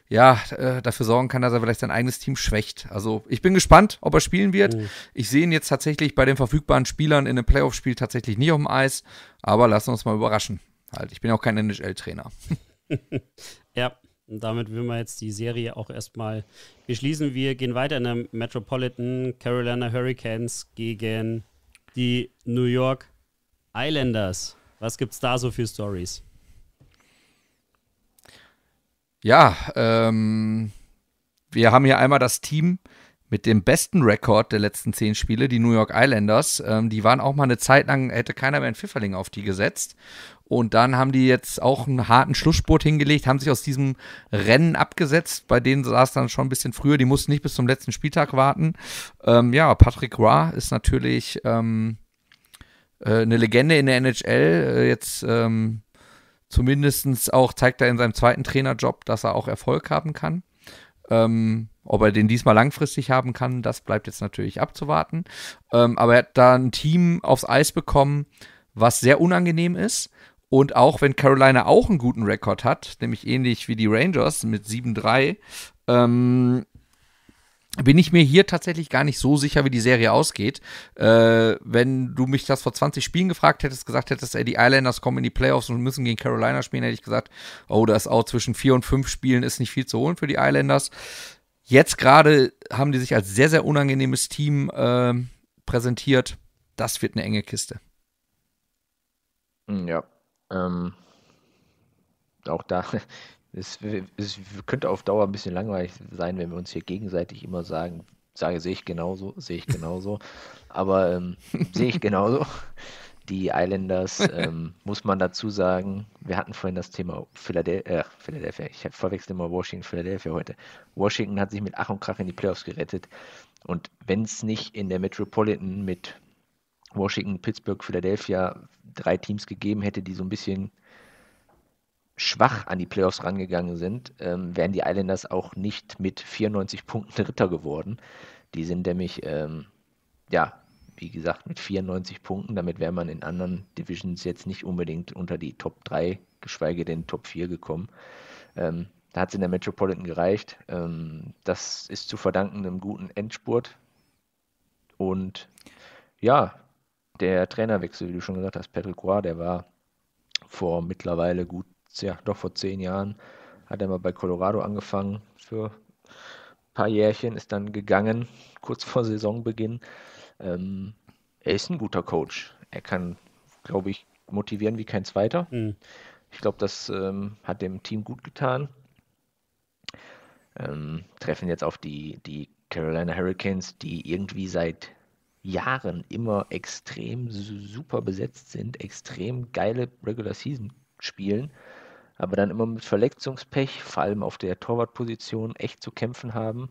ja, äh, dafür sorgen kann, dass er vielleicht sein eigenes Team schwächt. Also ich bin gespannt, ob er spielen wird. Mhm. Ich sehe ihn jetzt tatsächlich bei den verfügbaren Spielern in einem Playoff-Spiel tatsächlich nicht auf dem Eis, aber lassen uns mal überraschen. Halt, ich bin auch kein NHL-Trainer. ja, und damit will man jetzt die Serie auch erstmal beschließen. Wir gehen weiter in der Metropolitan Carolina Hurricanes gegen die New York Islanders. Was gibt's da so für Stories? Ja, ähm, wir haben hier einmal das Team mit dem besten Rekord der letzten zehn Spiele, die New York Islanders. Ähm, die waren auch mal eine Zeit lang, hätte keiner mehr einen Pfifferling auf die gesetzt. Und dann haben die jetzt auch einen harten Schlussspurt hingelegt, haben sich aus diesem Rennen abgesetzt. Bei denen saß dann schon ein bisschen früher. Die mussten nicht bis zum letzten Spieltag warten. Ähm, ja, Patrick Ra ist natürlich ähm, äh, eine Legende in der NHL. Äh, jetzt ähm, zumindest auch zeigt er in seinem zweiten Trainerjob, dass er auch Erfolg haben kann. Ähm, ob er den diesmal langfristig haben kann, das bleibt jetzt natürlich abzuwarten. Ähm, aber er hat da ein Team aufs Eis bekommen, was sehr unangenehm ist. Und auch wenn Carolina auch einen guten Rekord hat, nämlich ähnlich wie die Rangers mit 7-3, ähm, bin ich mir hier tatsächlich gar nicht so sicher, wie die Serie ausgeht. Äh, wenn du mich das vor 20 Spielen gefragt hättest, gesagt hättest, ey, die Islanders kommen in die Playoffs und müssen gegen Carolina spielen, hätte ich gesagt, oh, das auch zwischen vier und fünf Spielen ist nicht viel zu holen für die Islanders. Jetzt gerade haben die sich als sehr, sehr unangenehmes Team äh, präsentiert. Das wird eine enge Kiste. Hm, ja. Ähm, auch da es, es, könnte auf Dauer ein bisschen langweilig sein, wenn wir uns hier gegenseitig immer sagen, sage, sehe ich genauso, sehe ich genauso. Aber ähm, sehe ich genauso. Die Islanders, ähm, muss man dazu sagen, wir hatten vorhin das Thema Philadelphia, äh, Philadelphia ich verwechsel immer Washington, Philadelphia heute. Washington hat sich mit Ach und Krach in die Playoffs gerettet. Und wenn es nicht in der Metropolitan mit Washington, Pittsburgh, Philadelphia drei Teams gegeben hätte, die so ein bisschen schwach an die Playoffs rangegangen sind, ähm, wären die Islanders auch nicht mit 94 Punkten Ritter geworden. Die sind nämlich, ähm, ja, wie gesagt, mit 94 Punkten. Damit wäre man in anderen Divisions jetzt nicht unbedingt unter die Top 3, geschweige denn Top 4 gekommen. Ähm, da hat es in der Metropolitan gereicht. Ähm, das ist zu verdanken einem guten Endspurt. Und ja, der Trainerwechsel, wie du schon gesagt hast, Patrick Roy, der war vor mittlerweile gut ja, doch vor zehn Jahren, hat er mal bei Colorado angefangen für ein paar Jährchen, ist dann gegangen, kurz vor Saisonbeginn. Ähm, er ist ein guter Coach. Er kann, glaube ich, motivieren wie kein zweiter. Mhm. Ich glaube, das ähm, hat dem Team gut getan. Ähm, treffen jetzt auf die, die Carolina Hurricanes, die irgendwie seit Jahren immer extrem super besetzt sind, extrem geile Regular Season spielen aber dann immer mit Verletzungspech, vor allem auf der Torwartposition, echt zu kämpfen haben.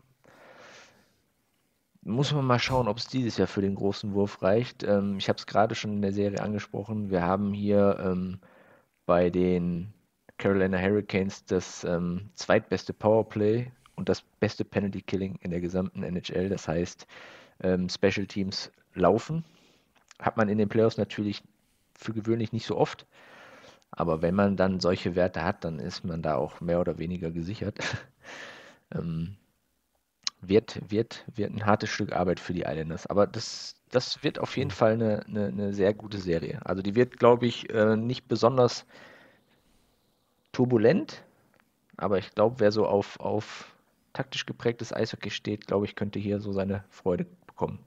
Muss man mal schauen, ob es dieses Jahr für den großen Wurf reicht. Ähm, ich habe es gerade schon in der Serie angesprochen. Wir haben hier ähm, bei den Carolina Hurricanes das ähm, zweitbeste Powerplay und das beste Penalty Killing in der gesamten NHL. Das heißt, ähm, Special Teams laufen. Hat man in den Playoffs natürlich für gewöhnlich nicht so oft. Aber wenn man dann solche Werte hat, dann ist man da auch mehr oder weniger gesichert. ähm, wird, wird, wird ein hartes Stück Arbeit für die Islanders. Aber das, das wird auf jeden Fall eine, eine, eine sehr gute Serie. Also die wird, glaube ich, äh, nicht besonders turbulent, aber ich glaube, wer so auf, auf taktisch geprägtes Eishockey steht, glaube ich, könnte hier so seine Freude bekommen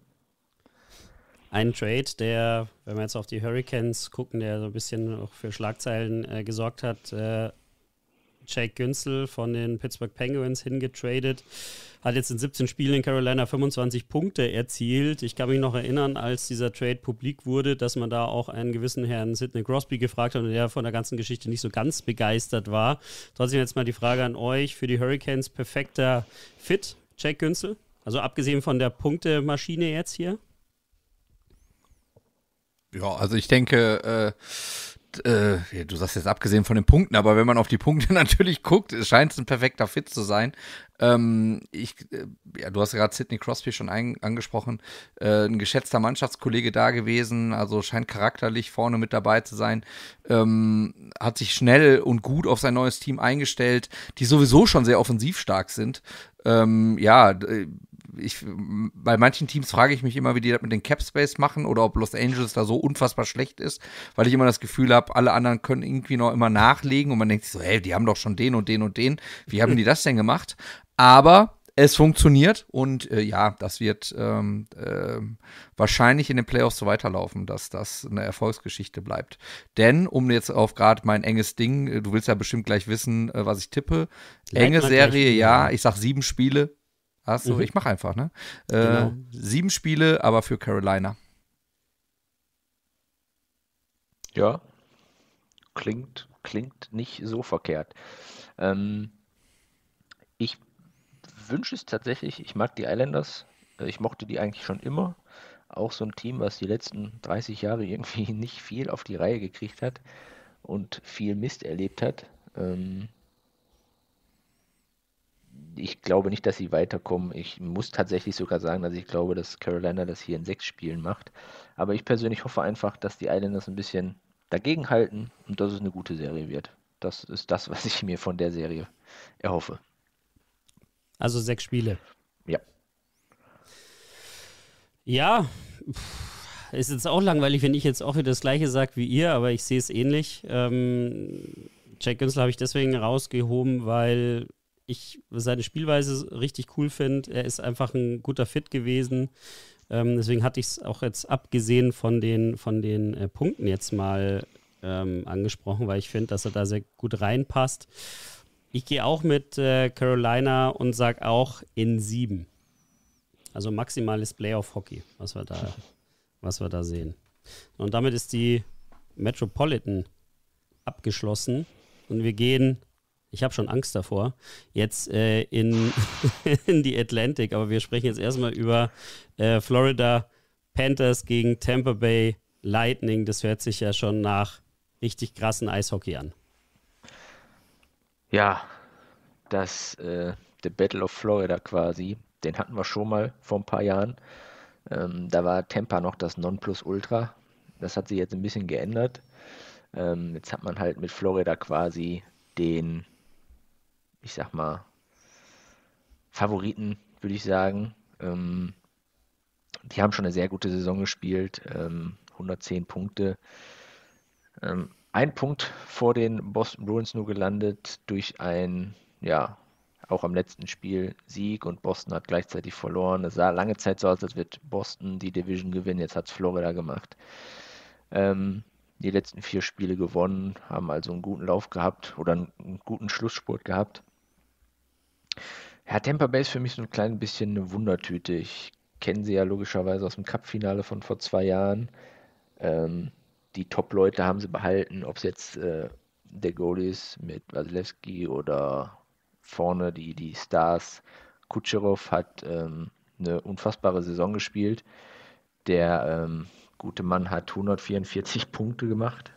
ein Trade, der, wenn wir jetzt auf die Hurricanes gucken, der so ein bisschen auch für Schlagzeilen äh, gesorgt hat. Äh, Jake Günzel von den Pittsburgh Penguins hingetradet, hat jetzt in 17 Spielen in Carolina 25 Punkte erzielt. Ich kann mich noch erinnern, als dieser Trade publik wurde, dass man da auch einen gewissen Herrn Sidney Crosby gefragt hat und der von der ganzen Geschichte nicht so ganz begeistert war. Trotzdem jetzt mal die Frage an euch, für die Hurricanes perfekter Fit, Jake Günzel? Also abgesehen von der Punktemaschine jetzt hier? Ja, also ich denke, äh, äh, du sagst jetzt abgesehen von den Punkten, aber wenn man auf die Punkte natürlich guckt, es scheint es ein perfekter Fit zu sein. Ähm, ich, äh, ja, du hast gerade Sidney Crosby schon ein, angesprochen, äh, ein geschätzter Mannschaftskollege da gewesen, also scheint charakterlich vorne mit dabei zu sein, ähm, hat sich schnell und gut auf sein neues Team eingestellt, die sowieso schon sehr offensiv stark sind. Ähm, ja, äh, ich, bei manchen Teams frage ich mich immer, wie die das mit den Cap Space machen oder ob Los Angeles da so unfassbar schlecht ist, weil ich immer das Gefühl habe, alle anderen können irgendwie noch immer nachlegen und man denkt sich so, hey, die haben doch schon den und den und den. Wie haben die das denn gemacht? Aber es funktioniert und äh, ja, das wird ähm, äh, wahrscheinlich in den Playoffs so weiterlaufen, dass das eine Erfolgsgeschichte bleibt. Denn, um jetzt auf gerade mein enges Ding, äh, du willst ja bestimmt gleich wissen, äh, was ich tippe. Enge Serie, ja, ich sag sieben Spiele, Achso, mhm. ich mache einfach, ne? Äh, genau. Sieben Spiele, aber für Carolina. Ja. Klingt, klingt nicht so verkehrt. Ähm, ich wünsche es tatsächlich, ich mag die Islanders. Äh, ich mochte die eigentlich schon immer. Auch so ein Team, was die letzten 30 Jahre irgendwie nicht viel auf die Reihe gekriegt hat und viel Mist erlebt hat. Ähm, ich glaube nicht, dass sie weiterkommen. Ich muss tatsächlich sogar sagen, dass ich glaube, dass Carolina das hier in sechs Spielen macht. Aber ich persönlich hoffe einfach, dass die Islanders ein bisschen dagegenhalten und dass es eine gute Serie wird. Das ist das, was ich mir von der Serie erhoffe. Also sechs Spiele. Ja. Ja, ist jetzt auch langweilig, wenn ich jetzt auch wieder das Gleiche sage wie ihr, aber ich sehe es ähnlich. Ähm, Jack Günzler habe ich deswegen rausgehoben, weil ich seine Spielweise richtig cool finde. Er ist einfach ein guter Fit gewesen. Ähm, deswegen hatte ich es auch jetzt abgesehen von den, von den äh, Punkten jetzt mal ähm, angesprochen, weil ich finde, dass er da sehr gut reinpasst. Ich gehe auch mit äh, Carolina und sage auch in sieben. Also maximales Playoff-Hockey, was was wir da sehen. Und damit ist die Metropolitan abgeschlossen und wir gehen ich habe schon Angst davor. Jetzt äh, in, in die Atlantic, aber wir sprechen jetzt erstmal über äh, Florida Panthers gegen Tampa Bay Lightning. Das hört sich ja schon nach richtig krassen Eishockey an. Ja, das äh, The Battle of Florida quasi. Den hatten wir schon mal vor ein paar Jahren. Ähm, da war Tampa noch das Nonplusultra. Das hat sich jetzt ein bisschen geändert. Ähm, jetzt hat man halt mit Florida quasi den ich sag mal, Favoriten, würde ich sagen. Ähm, die haben schon eine sehr gute Saison gespielt, ähm, 110 Punkte. Ähm, ein Punkt vor den Boston Bruins nur gelandet durch ein, ja, auch am letzten Spiel Sieg und Boston hat gleichzeitig verloren. Es sah lange Zeit so aus, als wird Boston die Division gewinnen. Jetzt hat es Florida gemacht. Ähm, die letzten vier Spiele gewonnen, haben also einen guten Lauf gehabt oder einen, einen guten Schlussspurt gehabt. Ja, Tampa Bay ist für mich so ein klein bisschen eine Wundertüte. Ich kenne sie ja logischerweise aus dem Cup-Finale von vor zwei Jahren. Ähm, die Top-Leute haben sie behalten, ob es jetzt äh, der Goalie ist mit Wasilewski oder vorne die, die Stars. Kutscherow hat ähm, eine unfassbare Saison gespielt. Der ähm, gute Mann hat 144 Punkte gemacht.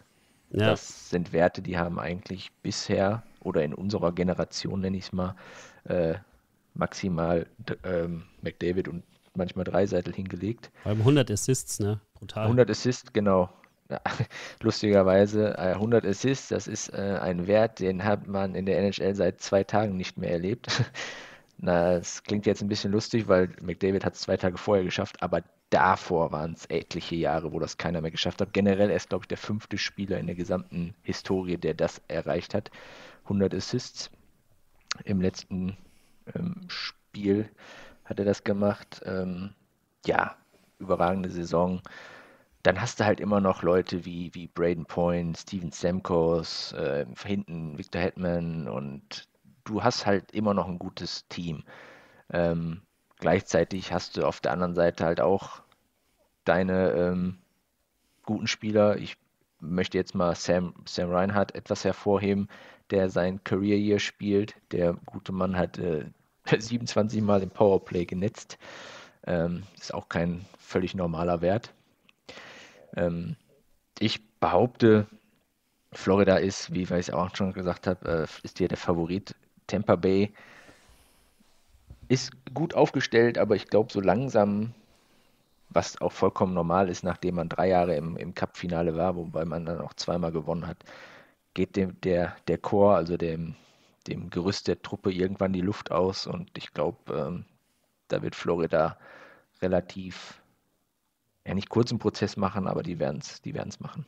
Ja. Das sind Werte, die haben eigentlich bisher oder in unserer Generation, nenne ich es mal, äh, maximal ähm, McDavid und manchmal Dreiseitel hingelegt. Beim 100 Assists, ne? Brutal. 100 Assists, genau. Lustigerweise 100 äh, Assists, das ist äh, ein Wert, den hat man in der NHL seit zwei Tagen nicht mehr erlebt. Na, es klingt jetzt ein bisschen lustig, weil McDavid hat es zwei Tage vorher geschafft, aber davor waren es etliche Jahre, wo das keiner mehr geschafft hat. Generell ist, glaube ich, der fünfte Spieler in der gesamten Historie, der das erreicht hat. 100 Assists im letzten ähm, Spiel hat er das gemacht. Ähm, ja, überragende Saison. Dann hast du halt immer noch Leute wie, wie Braden Point, Steven Samkos, äh, hinten Victor Hetman und du hast halt immer noch ein gutes Team. Ähm, gleichzeitig hast du auf der anderen Seite halt auch deine ähm, guten Spieler. Ich möchte jetzt mal Sam, Sam Reinhardt etwas hervorheben, der sein Career Year spielt. Der gute Mann hat äh, 27 Mal im Powerplay genetzt. Ähm, ist auch kein völlig normaler Wert. Ähm, ich behaupte, Florida ist, wie ich es auch schon gesagt habe, äh, ist hier der Favorit. Tampa Bay ist gut aufgestellt, aber ich glaube, so langsam, was auch vollkommen normal ist, nachdem man drei Jahre im, im Cup-Finale war, wobei man dann auch zweimal gewonnen hat, geht dem, der, der Chor, also dem, dem Gerüst der Truppe, irgendwann die Luft aus. Und ich glaube, ähm, da wird Florida relativ, ja nicht kurzen Prozess machen, aber die werden es die werden's machen.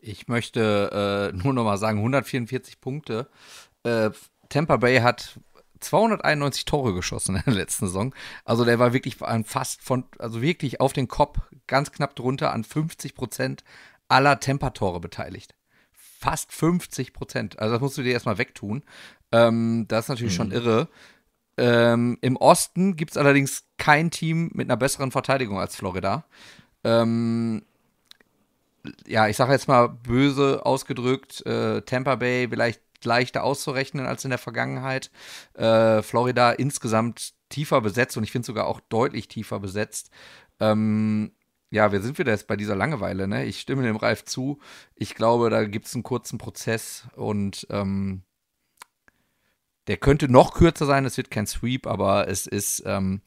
Ich möchte äh, nur nochmal sagen, 144 Punkte. Äh, Tampa Bay hat 291 Tore geschossen in der letzten Saison. Also der war wirklich fast von, also wirklich auf den Kopf, ganz knapp drunter an 50 Prozent aller Tampa-Tore beteiligt fast 50 Prozent. Also das musst du dir erstmal wegtun. Ähm, das ist natürlich mhm. schon irre. Ähm, Im Osten gibt es allerdings kein Team mit einer besseren Verteidigung als Florida. Ähm, ja, ich sage jetzt mal böse ausgedrückt, äh, Tampa Bay vielleicht leichter auszurechnen als in der Vergangenheit. Äh, Florida insgesamt tiefer besetzt und ich finde sogar auch deutlich tiefer besetzt. Ähm, ja, wer sind wieder jetzt bei dieser Langeweile, ne? Ich stimme dem Ralf zu. Ich glaube, da gibt es einen kurzen Prozess und ähm, der könnte noch kürzer sein. Es wird kein Sweep, aber es ist, ähm,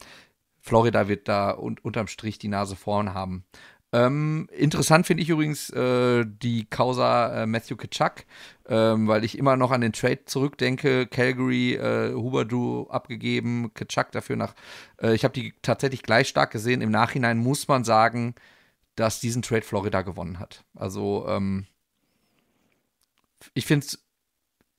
Florida wird da un unterm Strich die Nase vorn haben. Ähm, interessant finde ich übrigens äh, die Causa äh, Matthew Kitschak, ähm, weil ich immer noch an den Trade zurückdenke. Calgary, äh, Huberdu abgegeben, Kitschak dafür nach. Äh, ich habe die tatsächlich gleich stark gesehen. Im Nachhinein muss man sagen, dass diesen Trade Florida gewonnen hat. Also ähm, ich finde es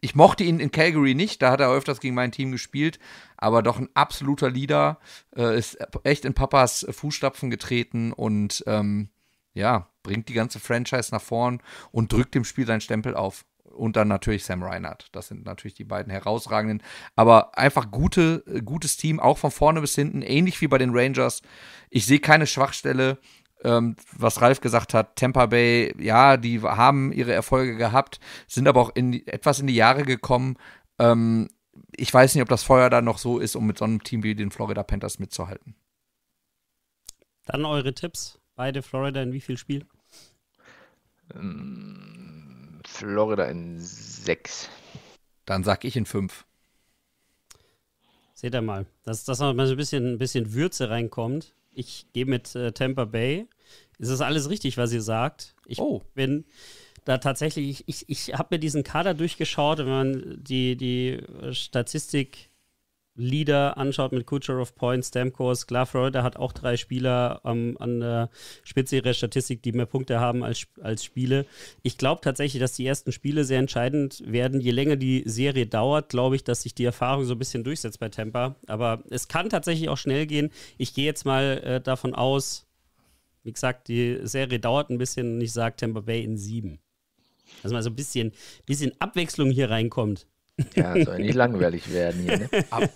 ich mochte ihn in Calgary nicht, da hat er öfters gegen mein Team gespielt, aber doch ein absoluter Leader, äh, ist echt in Papas Fußstapfen getreten und ähm, ja, bringt die ganze Franchise nach vorn und drückt dem Spiel seinen Stempel auf. Und dann natürlich Sam Reinhardt. Das sind natürlich die beiden herausragenden. Aber einfach gute, äh, gutes Team, auch von vorne bis hinten, ähnlich wie bei den Rangers. Ich sehe keine Schwachstelle ähm, was Ralf gesagt hat, Tampa Bay, ja, die haben ihre Erfolge gehabt, sind aber auch in, etwas in die Jahre gekommen. Ähm, ich weiß nicht, ob das Feuer da noch so ist, um mit so einem Team wie den Florida Panthers mitzuhalten. Dann eure Tipps. Beide Florida in wie viel Spiel? Florida in sechs. Dann sag ich in fünf. Seht ihr mal, dass, dass noch mal so ein bisschen, ein bisschen Würze reinkommt. Ich gehe mit äh, Tampa Bay. Es ist alles richtig, was ihr sagt. Ich oh. bin da tatsächlich, ich, ich habe mir diesen Kader durchgeschaut und wenn man die, die äh, Statistik Leader anschaut mit Kucherov, Point, Stamkos, klar, Florida hat auch drei Spieler ähm, an der Spitze ihrer Statistik, die mehr Punkte haben als, als Spiele. Ich glaube tatsächlich, dass die ersten Spiele sehr entscheidend werden. Je länger die Serie dauert, glaube ich, dass sich die Erfahrung so ein bisschen durchsetzt bei Tampa. Aber es kann tatsächlich auch schnell gehen. Ich gehe jetzt mal äh, davon aus, wie gesagt, die Serie dauert ein bisschen und ich sage Tampa Bay in sieben. Dass mal so ein bisschen, bisschen Abwechslung hier reinkommt. Ja, soll nicht langweilig werden hier. Ne? Aber,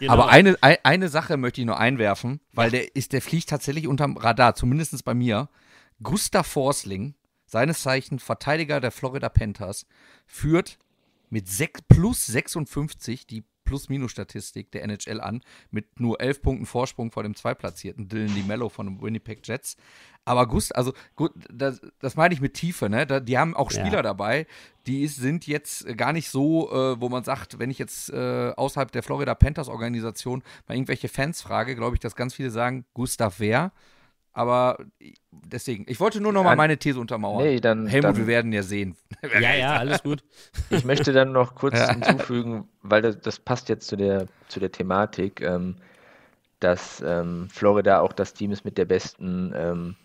genau. aber eine, eine Sache möchte ich nur einwerfen, weil der ist, der fliegt tatsächlich unterm Radar, zumindest bei mir. Gustav Forsling, seines Zeichen Verteidiger der Florida Panthers, führt mit 6, plus 56 die Plus-Minus-Statistik der NHL an, mit nur elf Punkten Vorsprung vor dem Zweitplatzierten Dylan DiMello von den Winnipeg Jets. Aber Gust, also gut, das, das meine ich mit Tiefe, ne? Da, die haben auch Spieler ja. dabei, die ist, sind jetzt äh, gar nicht so, äh, wo man sagt, wenn ich jetzt äh, außerhalb der Florida Panthers Organisation mal irgendwelche Fans frage, glaube ich, dass ganz viele sagen, Gustav Wehr. Aber äh, deswegen, ich wollte nur noch mal meine These untermauern. Nee, dann, Helmut, dann, wir werden ja sehen. ja, ja, alles gut. Ich möchte dann noch kurz ja. hinzufügen, weil das, das, passt jetzt zu der, zu der Thematik, ähm, dass ähm, Florida auch das Team ist mit der besten ähm,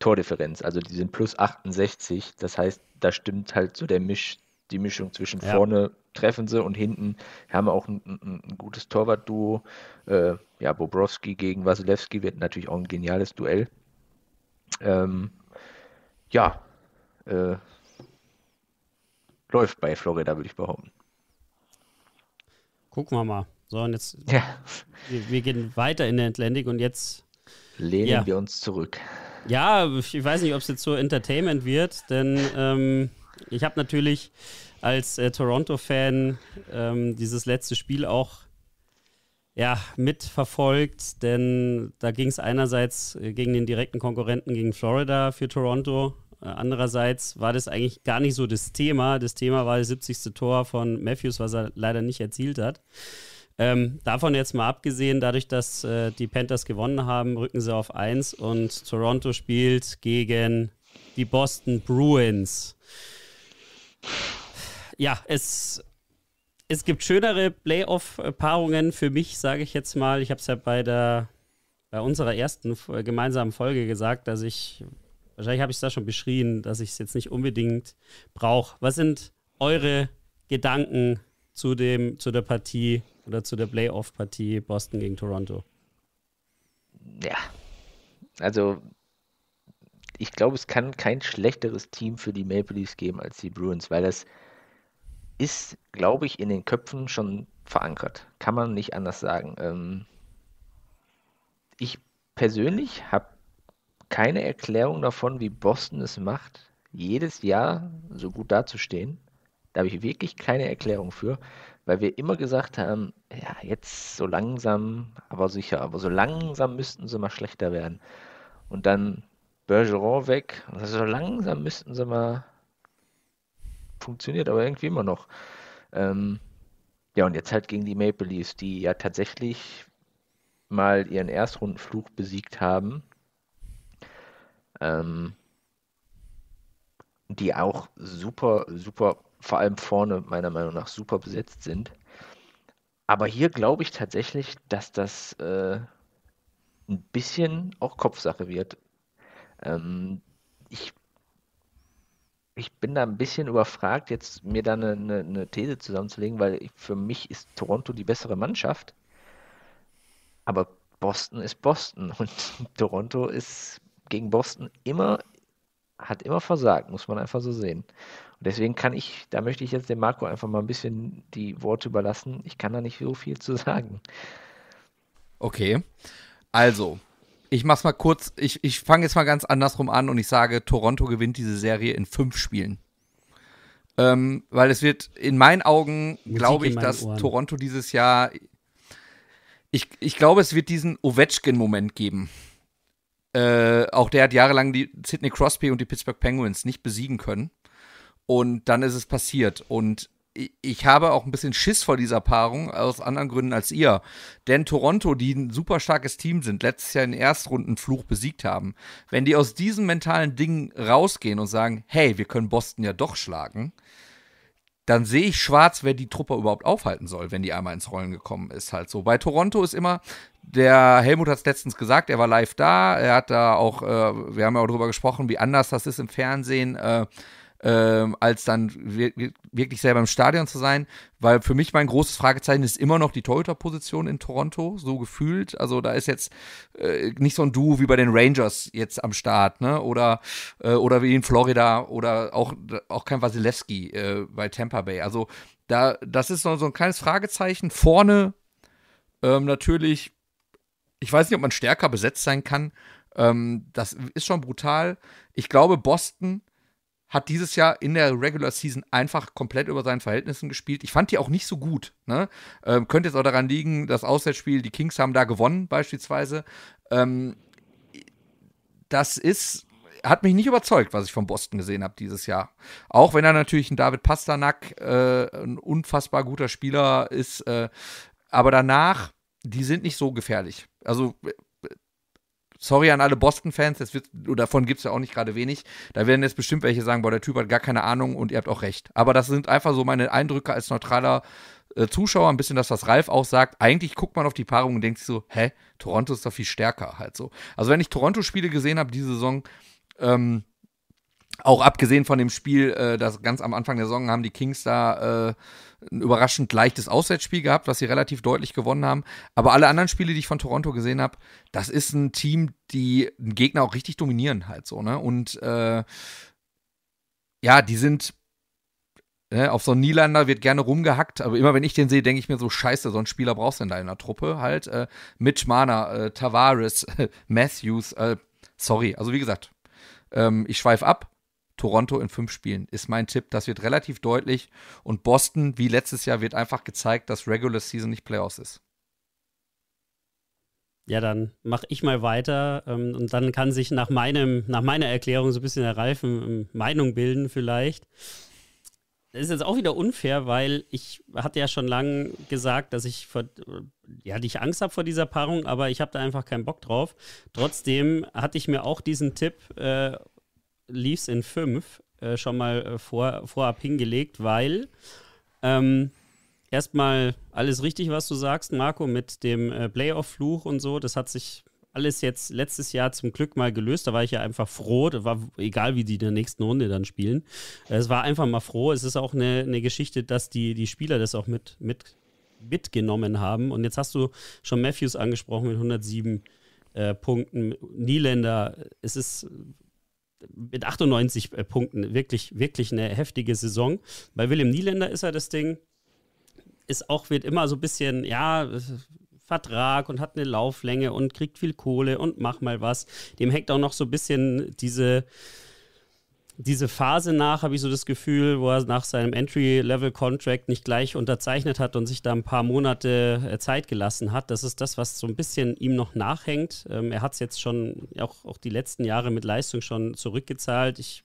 Tordifferenz. Also die sind plus 68. Das heißt, da stimmt halt so der Misch die Mischung zwischen ja. vorne treffen sie und hinten haben wir auch ein, ein, ein gutes Torwart-Duo. Äh, ja, Bobrowski gegen Wasilewski wird natürlich auch ein geniales Duell. Ähm, ja, äh, läuft bei Florida, würde ich behaupten. Gucken wir mal. So, und jetzt. Ja. Wir, wir, gehen weiter in der Atlantic und jetzt. Lehnen ja. wir uns zurück. Ja, ich weiß nicht, ob es jetzt so Entertainment wird, denn ähm, ich habe natürlich als äh, Toronto-Fan ähm, dieses letzte Spiel auch ja, mitverfolgt, denn da ging es einerseits äh, gegen den direkten Konkurrenten gegen Florida für Toronto. Äh, andererseits war das eigentlich gar nicht so das Thema. Das Thema war das 70. Tor von Matthews, was er leider nicht erzielt hat. Ähm, davon jetzt mal abgesehen, dadurch, dass äh, die Panthers gewonnen haben, rücken sie auf 1 und Toronto spielt gegen die Boston Bruins ja, es, es gibt schönere Playoff-Paarungen für mich, sage ich jetzt mal. Ich habe es ja bei der bei unserer ersten äh, gemeinsamen Folge gesagt, dass ich wahrscheinlich habe ich es da schon beschrieben, dass ich es jetzt nicht unbedingt brauche. Was sind eure Gedanken zu dem zu der Partie oder zu der Playoff-Partie Boston gegen Toronto? Ja, also ich glaube, es kann kein schlechteres Team für die Maple Leafs geben als die Bruins, weil das ist, glaube ich, in den Köpfen schon verankert. Kann man nicht anders sagen. Ähm, ich persönlich habe keine Erklärung davon, wie Boston es macht, jedes Jahr so gut dazustehen. Da habe ich wirklich keine Erklärung für, weil wir immer gesagt haben, ja, jetzt so langsam, aber sicher, aber so langsam müssten sie mal schlechter werden. Und dann Bergeron weg. Also langsam müssten sie mal funktioniert, aber irgendwie immer noch. Ähm, ja, und jetzt halt gegen die Maple Leafs, die ja tatsächlich mal ihren Erstrundenfluch besiegt haben. Ähm, die auch super, super, vor allem vorne meiner Meinung nach super besetzt sind. Aber hier glaube ich tatsächlich, dass das äh, ein bisschen auch Kopfsache wird. Ähm, ich, ich bin da ein bisschen überfragt, jetzt mir da eine, eine, eine These zusammenzulegen, weil ich, für mich ist Toronto die bessere Mannschaft. Aber Boston ist Boston und Toronto ist gegen Boston immer, hat immer versagt, muss man einfach so sehen. Und deswegen kann ich, da möchte ich jetzt dem Marco einfach mal ein bisschen die Worte überlassen. Ich kann da nicht so viel zu sagen. Okay. Also, ich mach's mal kurz, ich, ich fange jetzt mal ganz andersrum an und ich sage, Toronto gewinnt diese Serie in fünf Spielen. Ähm, weil es wird in meinen Augen, glaube ich, dass Ohren. Toronto dieses Jahr. Ich, ich glaube, es wird diesen Ovechkin-Moment geben. Äh, auch der hat jahrelang die Sidney Crosby und die Pittsburgh Penguins nicht besiegen können. Und dann ist es passiert. Und ich habe auch ein bisschen Schiss vor dieser Paarung, aus anderen Gründen als ihr. Denn Toronto, die ein super starkes Team sind, letztes Jahr in Fluch besiegt haben, wenn die aus diesen mentalen Dingen rausgehen und sagen, hey, wir können Boston ja doch schlagen, dann sehe ich schwarz, wer die Truppe überhaupt aufhalten soll, wenn die einmal ins Rollen gekommen ist. Halt so. Bei Toronto ist immer, der Helmut hat es letztens gesagt, er war live da, er hat da auch, äh, wir haben ja auch drüber gesprochen, wie anders das ist im Fernsehen. Äh, ähm, als dann wirklich selber im Stadion zu sein, weil für mich mein großes Fragezeichen ist immer noch die Torhüter-Position in Toronto, so gefühlt. Also da ist jetzt äh, nicht so ein Duo wie bei den Rangers jetzt am Start, ne? Oder, äh, oder wie in Florida oder auch, auch kein Wasilewski äh, bei Tampa Bay. Also da, das ist so, so ein kleines Fragezeichen. Vorne ähm, natürlich, ich weiß nicht, ob man stärker besetzt sein kann. Ähm, das ist schon brutal. Ich glaube, Boston hat dieses Jahr in der Regular Season einfach komplett über seinen Verhältnissen gespielt. Ich fand die auch nicht so gut. Ne? Ähm, könnte jetzt auch daran liegen, das Auswärtsspiel, die Kings haben da gewonnen beispielsweise. Ähm, das ist, hat mich nicht überzeugt, was ich von Boston gesehen habe dieses Jahr. Auch wenn er natürlich ein David Pasternak, äh, ein unfassbar guter Spieler ist. Äh, aber danach, die sind nicht so gefährlich. Also sorry an alle Boston-Fans, davon gibt es ja auch nicht gerade wenig. Da werden jetzt bestimmt welche sagen, boah, der Typ hat gar keine Ahnung und ihr habt auch recht. Aber das sind einfach so meine Eindrücke als neutraler äh, Zuschauer, ein bisschen das, was Ralf auch sagt. Eigentlich guckt man auf die Paarung und denkt sich so, hä, Toronto ist doch viel stärker halt so. Also wenn ich Toronto-Spiele gesehen habe diese Saison, ähm, auch abgesehen von dem Spiel, äh, das ganz am Anfang der Saison haben die Kings da äh, ein überraschend leichtes Auswärtsspiel gehabt, was sie relativ deutlich gewonnen haben. Aber alle anderen Spiele, die ich von Toronto gesehen habe, das ist ein Team, die einen Gegner auch richtig dominieren halt so, ne? Und äh, ja, die sind Ne, auf so einen Nielander wird gerne rumgehackt, aber immer wenn ich den sehe, denke ich mir so: Scheiße, so einen Spieler brauchst du in deiner Truppe halt. Äh, Mitch Mana, äh, Tavares, Matthews, äh, sorry. Also, wie gesagt, ähm, ich schweife ab. Toronto in fünf Spielen ist mein Tipp. Das wird relativ deutlich. Und Boston, wie letztes Jahr, wird einfach gezeigt, dass Regular Season nicht Playoffs ist. Ja, dann mache ich mal weiter ähm, und dann kann sich nach, meinem, nach meiner Erklärung so ein bisschen der Reifen Meinung bilden vielleicht. Das ist jetzt auch wieder unfair, weil ich hatte ja schon lange gesagt, dass ich vor, ja, ich Angst habe vor dieser Paarung, aber ich habe da einfach keinen Bock drauf. Trotzdem hatte ich mir auch diesen Tipp äh, Leafs in 5 äh, schon mal äh, vor, vorab hingelegt, weil ähm, erstmal alles richtig, was du sagst, Marco, mit dem äh, Playoff-Fluch und so. Das hat sich alles jetzt letztes Jahr zum Glück mal gelöst. Da war ich ja einfach froh. Da war egal, wie die in der nächsten Runde dann spielen. Äh, es war einfach mal froh. Es ist auch eine, eine Geschichte, dass die, die Spieler das auch mit, mit, mitgenommen haben. Und jetzt hast du schon Matthews angesprochen mit 107 äh, Punkten. Nieländer, es ist mit 98 äh, Punkten wirklich, wirklich eine heftige Saison. Bei Willem Nieländer ist er das Ding, ist auch, wird immer so ein bisschen, ja, Vertrag und hat eine Lauflänge und kriegt viel Kohle und mach mal was. Dem hängt auch noch so ein bisschen diese diese Phase nach, habe ich so das Gefühl, wo er nach seinem Entry-Level-Contract nicht gleich unterzeichnet hat und sich da ein paar Monate äh, Zeit gelassen hat. Das ist das, was so ein bisschen ihm noch nachhängt. Ähm, er hat es jetzt schon, auch, auch die letzten Jahre mit Leistung schon zurückgezahlt. Ich,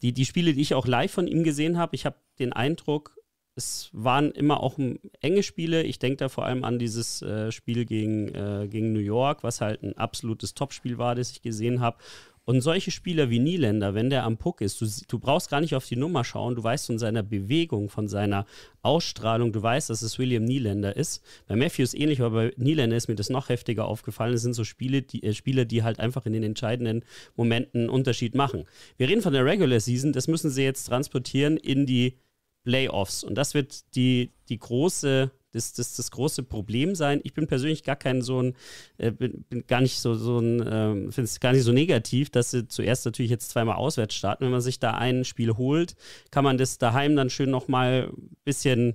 die, die Spiele, die ich auch live von ihm gesehen habe, ich habe den Eindruck, es waren immer auch enge Spiele. Ich denke da vor allem an dieses äh, Spiel gegen, äh, gegen New York, was halt ein absolutes Topspiel war, das ich gesehen habe. Und solche Spieler wie Nieländer, wenn der am Puck ist, du, du brauchst gar nicht auf die Nummer schauen, du weißt von seiner Bewegung, von seiner Ausstrahlung, du weißt, dass es William Nieländer ist. Bei Matthews ähnlich, aber bei Nieländer ist mir das noch heftiger aufgefallen. Es sind so Spiele, die, äh, Spieler, die halt einfach in den entscheidenden Momenten einen Unterschied machen. Wir reden von der Regular Season, das müssen sie jetzt transportieren in die Playoffs. Und das wird die, die große das, das, das große Problem sein. Ich bin persönlich gar kein so ein, äh, bin, bin, gar nicht so, so ein, äh, finde es gar nicht so negativ, dass sie zuerst natürlich jetzt zweimal auswärts starten. Wenn man sich da ein Spiel holt, kann man das daheim dann schön nochmal ein bisschen,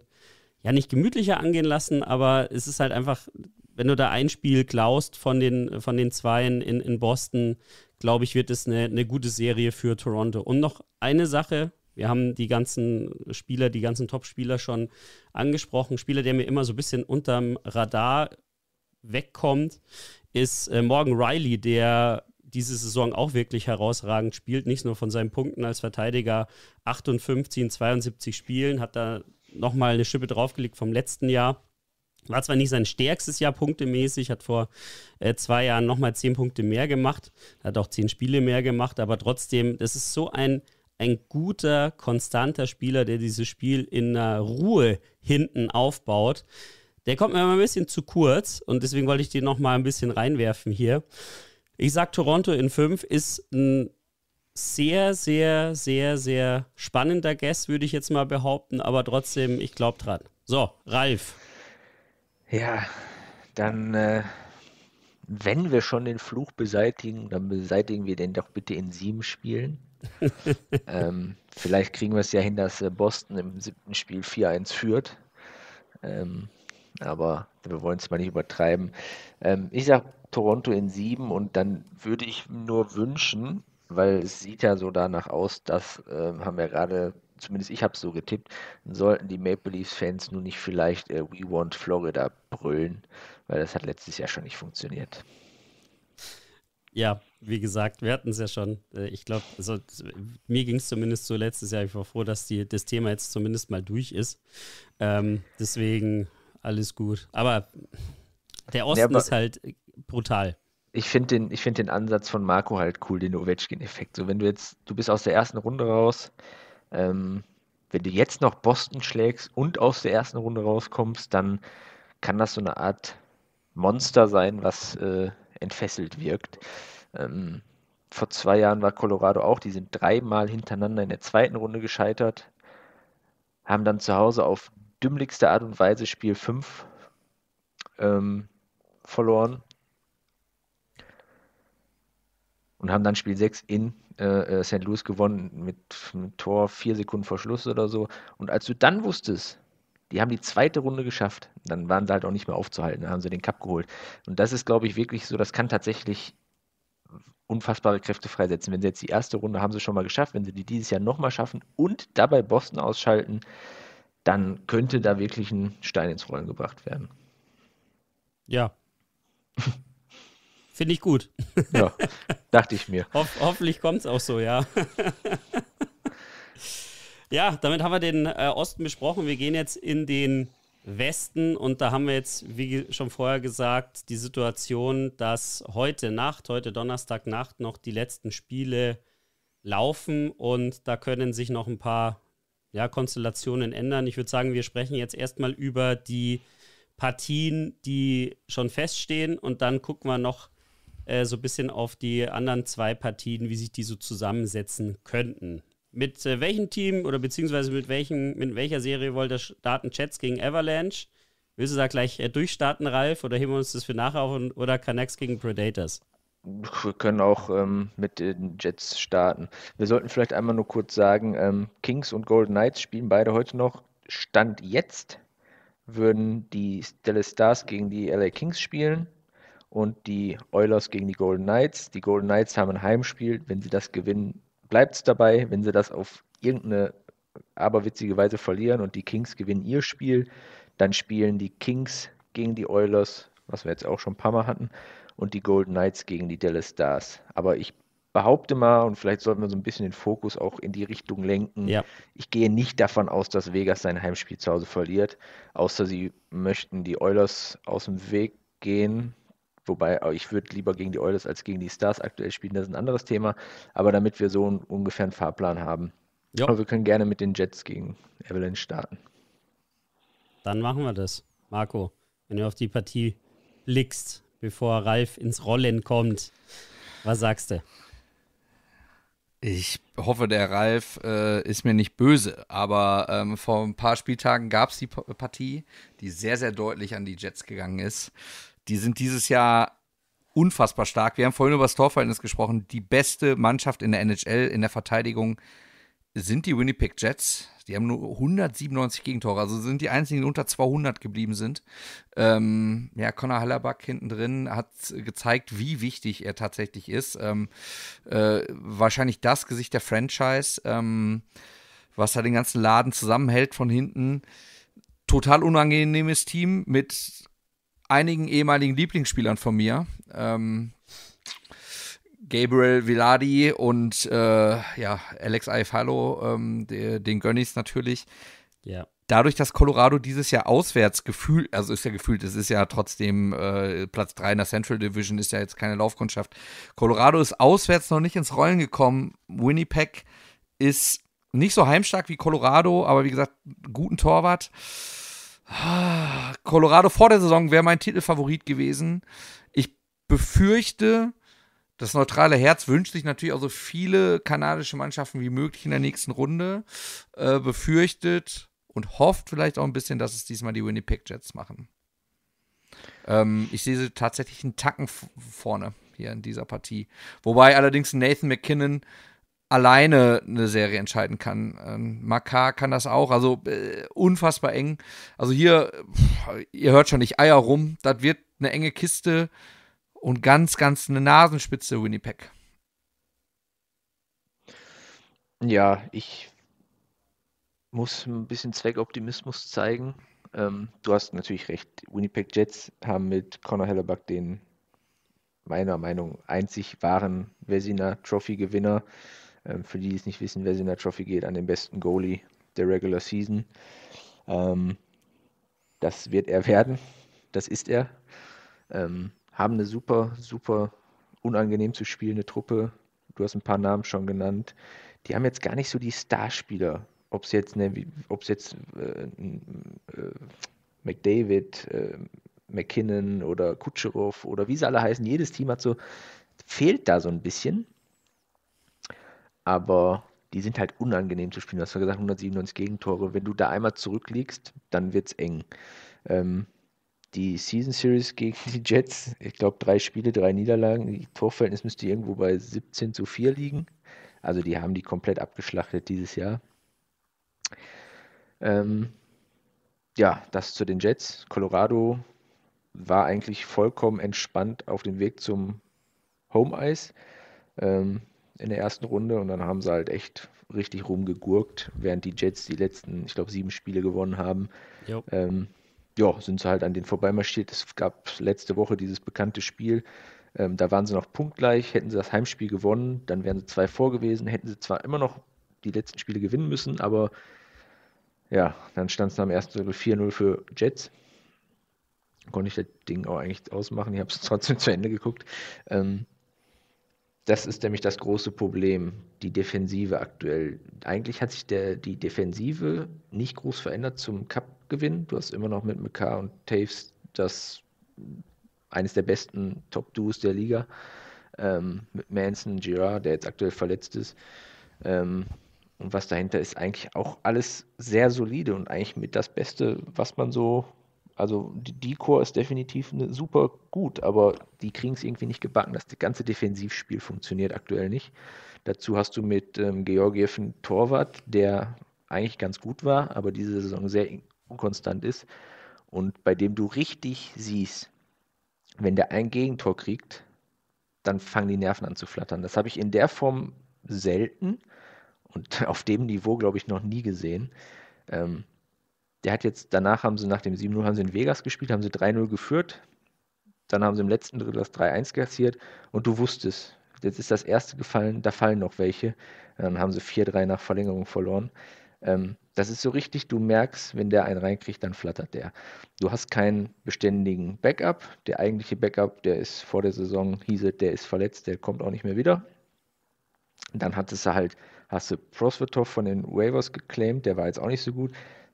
ja, nicht gemütlicher angehen lassen, aber es ist halt einfach, wenn du da ein Spiel klaust von den, von den Zweien in, in Boston, glaube ich, wird es eine, eine gute Serie für Toronto. Und noch eine Sache, wir haben die ganzen Spieler, die ganzen Top-Spieler schon angesprochen. Spieler, der mir immer so ein bisschen unterm Radar wegkommt, ist äh, Morgan Riley, der diese Saison auch wirklich herausragend spielt. Nicht nur von seinen Punkten als Verteidiger 58 in 72 Spielen, hat da nochmal eine Schippe draufgelegt vom letzten Jahr. War zwar nicht sein stärkstes Jahr punktemäßig, hat vor äh, zwei Jahren nochmal zehn Punkte mehr gemacht, hat auch zehn Spiele mehr gemacht, aber trotzdem, das ist so ein ein guter, konstanter Spieler, der dieses Spiel in einer äh, Ruhe hinten aufbaut. Der kommt mir immer ein bisschen zu kurz und deswegen wollte ich den nochmal ein bisschen reinwerfen hier. Ich sage, Toronto in 5 ist ein sehr, sehr, sehr, sehr spannender Guest, würde ich jetzt mal behaupten, aber trotzdem, ich glaube dran. So, Ralf. Ja, dann, äh, wenn wir schon den Fluch beseitigen, dann beseitigen wir den doch bitte in sieben Spielen ähm, vielleicht kriegen wir es ja hin, dass äh, Boston im siebten Spiel 4-1 führt. Ähm, aber wir wollen es mal nicht übertreiben. Ähm, ich sage Toronto in sieben und dann würde ich nur wünschen, weil es sieht ja so danach aus, das äh, haben wir gerade, zumindest ich habe es so getippt, sollten die Maple Leafs-Fans nun nicht vielleicht äh, We Want Florida brüllen, weil das hat letztes Jahr schon nicht funktioniert. Ja, wie gesagt, wir hatten es ja schon. Äh, ich glaube, also, mir ging es zumindest so letztes Jahr. Ich war froh, dass die, das Thema jetzt zumindest mal durch ist. Ähm, deswegen alles gut. Aber der Osten ja, aber ist halt brutal. Ich finde den, find den Ansatz von Marco halt cool, den Ovechkin-Effekt. So, wenn du jetzt, du bist aus der ersten Runde raus, ähm, wenn du jetzt noch Boston schlägst und aus der ersten Runde rauskommst, dann kann das so eine Art Monster sein, was äh, entfesselt wirkt. Ähm, vor zwei Jahren war Colorado auch, die sind dreimal hintereinander in der zweiten Runde gescheitert, haben dann zu Hause auf dümmlichste Art und Weise Spiel 5 ähm, verloren und haben dann Spiel 6 in äh, äh St. Louis gewonnen mit, mit Tor vier Sekunden vor Schluss oder so. Und als du dann wusstest, die haben die zweite Runde geschafft, dann waren sie halt auch nicht mehr aufzuhalten, dann haben sie den Cup geholt. Und das ist, glaube ich, wirklich so, das kann tatsächlich unfassbare Kräfte freisetzen. Wenn sie jetzt die erste Runde haben sie schon mal geschafft, wenn sie die dieses Jahr nochmal schaffen und dabei Boston ausschalten, dann könnte da wirklich ein Stein ins Rollen gebracht werden. Ja. Finde ich gut. Ja, dachte ich mir. Ho hoffentlich kommt es auch so, ja. ja, damit haben wir den äh, Osten besprochen. Wir gehen jetzt in den Westen. Und da haben wir jetzt, wie schon vorher gesagt, die Situation, dass heute Nacht, heute Donnerstagnacht noch die letzten Spiele laufen und da können sich noch ein paar ja, Konstellationen ändern. Ich würde sagen, wir sprechen jetzt erstmal über die Partien, die schon feststehen und dann gucken wir noch äh, so ein bisschen auf die anderen zwei Partien, wie sich die so zusammensetzen könnten. Mit äh, welchem Team oder beziehungsweise mit, welchen, mit welcher Serie wollt ihr starten? Chats gegen Avalanche? Willst du da gleich äh, durchstarten, Ralf, oder heben wir uns das für nachher auf und, oder Canucks gegen Predators? Wir können auch ähm, mit den Jets starten. Wir sollten vielleicht einmal nur kurz sagen, ähm, Kings und Golden Knights spielen beide heute noch. Stand jetzt würden die Dallas Stars gegen die LA Kings spielen und die Oilers gegen die Golden Knights. Die Golden Knights haben ein Heimspiel. Wenn sie das gewinnen, bleibt es dabei, wenn sie das auf irgendeine aberwitzige Weise verlieren und die Kings gewinnen ihr Spiel, dann spielen die Kings gegen die Oilers, was wir jetzt auch schon ein paar Mal hatten, und die Golden Knights gegen die Dallas Stars. Aber ich behaupte mal, und vielleicht sollten wir so ein bisschen den Fokus auch in die Richtung lenken, ja. ich gehe nicht davon aus, dass Vegas sein Heimspiel zu Hause verliert, außer sie möchten die Oilers aus dem Weg gehen, Wobei äh, ich würde lieber gegen die Oilers als gegen die Stars aktuell spielen, das ist ein anderes Thema. Aber damit wir so einen ungefähren Fahrplan haben. Jo. Aber wir können gerne mit den Jets gegen Evelyn starten. Dann machen wir das. Marco, wenn du auf die Partie blickst, bevor Ralf ins Rollen kommt, was sagst du? Ich hoffe, der Ralf äh, ist mir nicht böse, aber ähm, vor ein paar Spieltagen gab es die Partie, die sehr, sehr deutlich an die Jets gegangen ist. Die sind dieses Jahr unfassbar stark. Wir haben vorhin über das Torverhältnis gesprochen. Die beste Mannschaft in der NHL in der Verteidigung sind die Winnipeg Jets. Die haben nur 197 Gegentore, also sind die einzigen, die unter 200 geblieben sind. Ähm, ja, Connor Hallerback hinten drin hat gezeigt, wie wichtig er tatsächlich ist. Ähm, äh, wahrscheinlich das Gesicht der Franchise, ähm, was da den ganzen Laden zusammenhält von hinten. Total unangenehmes Team mit einigen ehemaligen Lieblingsspielern von mir. Ähm, Gabriel Villardi und äh, ja, Alex Aifalo, ähm, den Gönnis natürlich. Ja. Dadurch, dass Colorado dieses Jahr auswärts gefühlt, also ist ja gefühlt, es ist ja trotzdem äh, Platz 3 in der Central Division, ist ja jetzt keine Laufkundschaft. Colorado ist auswärts noch nicht ins Rollen gekommen. Winnipeg ist nicht so heimstark wie Colorado, aber wie gesagt, guten Torwart. Colorado vor der Saison wäre mein Titelfavorit gewesen. Ich befürchte, das neutrale Herz wünscht sich natürlich auch so viele kanadische Mannschaften wie möglich in der nächsten Runde. Äh, befürchtet und hofft vielleicht auch ein bisschen, dass es diesmal die Winnipeg Jets machen. Ähm, ich sehe sie tatsächlich einen Tacken vorne hier in dieser Partie. Wobei allerdings Nathan McKinnon alleine eine Serie entscheiden kann. Ähm, Makar kann das auch, also äh, unfassbar eng. Also hier, pff, ihr hört schon, nicht eier rum, das wird eine enge Kiste und ganz, ganz eine Nasenspitze Winnipeg. Ja, ich muss ein bisschen Zweckoptimismus zeigen. Ähm, du hast natürlich recht. Winnipeg Jets haben mit Connor Hellebuck den meiner Meinung einzig wahren Vesina Trophy Gewinner ähm, für die, die es nicht wissen, wer sie in der Trophy geht, an den besten Goalie der Regular Season. Ähm, das wird er werden. Das ist er. Ähm, haben eine super, super unangenehm zu spielende Truppe. Du hast ein paar Namen schon genannt. Die haben jetzt gar nicht so die Starspieler. Ob es jetzt, ne, ob's jetzt äh, äh, McDavid, äh, McKinnon oder Kutscherow oder wie sie alle heißen, jedes Team hat so, fehlt da so ein bisschen aber die sind halt unangenehm zu spielen. Du hast ja gesagt, 197 Gegentore. Wenn du da einmal zurückliegst, dann wird es eng. Ähm, die Season Series gegen die Jets, ich glaube, drei Spiele, drei Niederlagen. Die Torverhältnis müsste irgendwo bei 17 zu 4 liegen. Also die haben die komplett abgeschlachtet dieses Jahr. Ähm, ja, das zu den Jets. Colorado war eigentlich vollkommen entspannt auf dem Weg zum Home Ice. Ähm, in der ersten Runde und dann haben sie halt echt richtig rumgegurkt, während die Jets die letzten, ich glaube, sieben Spiele gewonnen haben. Ähm, ja, sind sie halt an den vorbeimarschiert. Es gab letzte Woche dieses bekannte Spiel. Ähm, da waren sie noch punktgleich. Hätten sie das Heimspiel gewonnen, dann wären sie zwei vor gewesen. Hätten sie zwar immer noch die letzten Spiele gewinnen müssen, aber ja, dann stand es am ersten 4-0 für Jets. Konnte ich das Ding auch eigentlich ausmachen. Ich habe es trotzdem zu Ende geguckt. Ähm, das ist nämlich das große Problem, die Defensive aktuell. Eigentlich hat sich der, die Defensive nicht groß verändert zum Cup-Gewinn. Du hast immer noch mit McCarr und Taves das eines der besten Top-Duos der Liga. Ähm, mit Manson, Girard, der jetzt aktuell verletzt ist. Ähm, und was dahinter ist, eigentlich auch alles sehr solide und eigentlich mit das Beste, was man so also die Core ist definitiv ne, super gut, aber die kriegen es irgendwie nicht gebacken. Das ganze Defensivspiel funktioniert aktuell nicht. Dazu hast du mit ähm, Georgiev einen Torwart, der eigentlich ganz gut war, aber diese Saison sehr unkonstant ist und bei dem du richtig siehst, wenn der ein Gegentor kriegt, dann fangen die Nerven an zu flattern. Das habe ich in der Form selten und auf dem Niveau, glaube ich, noch nie gesehen. Ähm, der hat jetzt, danach haben sie nach dem 7-0 haben sie in Vegas gespielt, haben sie 3-0 geführt. Dann haben sie im letzten Drittel das 3-1 kassiert und du wusstest, jetzt ist das erste gefallen, da fallen noch welche. Dann haben sie 4-3 nach Verlängerung verloren. Ähm, das ist so richtig, du merkst, wenn der einen reinkriegt, dann flattert der. Du hast keinen beständigen Backup. Der eigentliche Backup, der ist vor der Saison, hieß es, der ist verletzt, der kommt auch nicht mehr wieder. Dann hattest du halt, hast du Prosvetov von den Waivers geclaimed, der war jetzt auch nicht so gut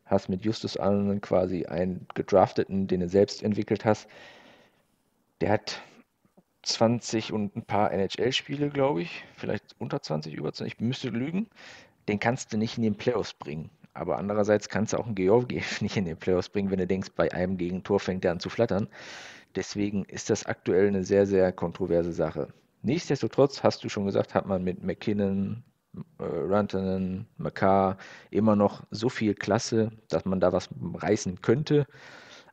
hast mit Justus Allen quasi einen gedrafteten, den du selbst entwickelt hast. Der hat 20 und ein paar NHL-Spiele, glaube ich. Vielleicht unter 20, über 20. Ich müsste lügen. Den kannst du nicht in den Playoffs bringen. Aber andererseits kannst du auch einen Georgiev nicht in den Playoffs bringen, wenn du denkst, bei einem Gegentor fängt er an zu flattern. Deswegen ist das aktuell eine sehr, sehr kontroverse Sache. Nichtsdestotrotz, hast du schon gesagt, hat man mit McKinnon, äh, Rantanen, Makar, immer noch so viel Klasse, dass man da was reißen könnte.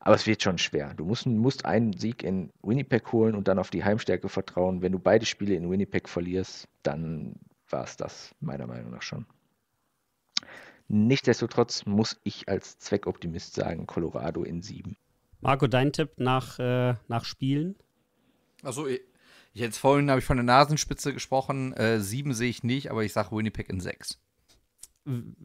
Aber es wird schon schwer. Du musst, musst einen Sieg in Winnipeg holen und dann auf die Heimstärke vertrauen. Wenn du beide Spiele in Winnipeg verlierst, dann war es das meiner Meinung nach schon. Nichtsdestotrotz muss ich als Zweckoptimist sagen, Colorado in sieben. Marco, dein Tipp nach, äh, nach Spielen? Also eh, ich jetzt vorhin habe ich von der Nasenspitze gesprochen. Äh, sieben sehe ich nicht, aber ich sage Winnipeg in sechs.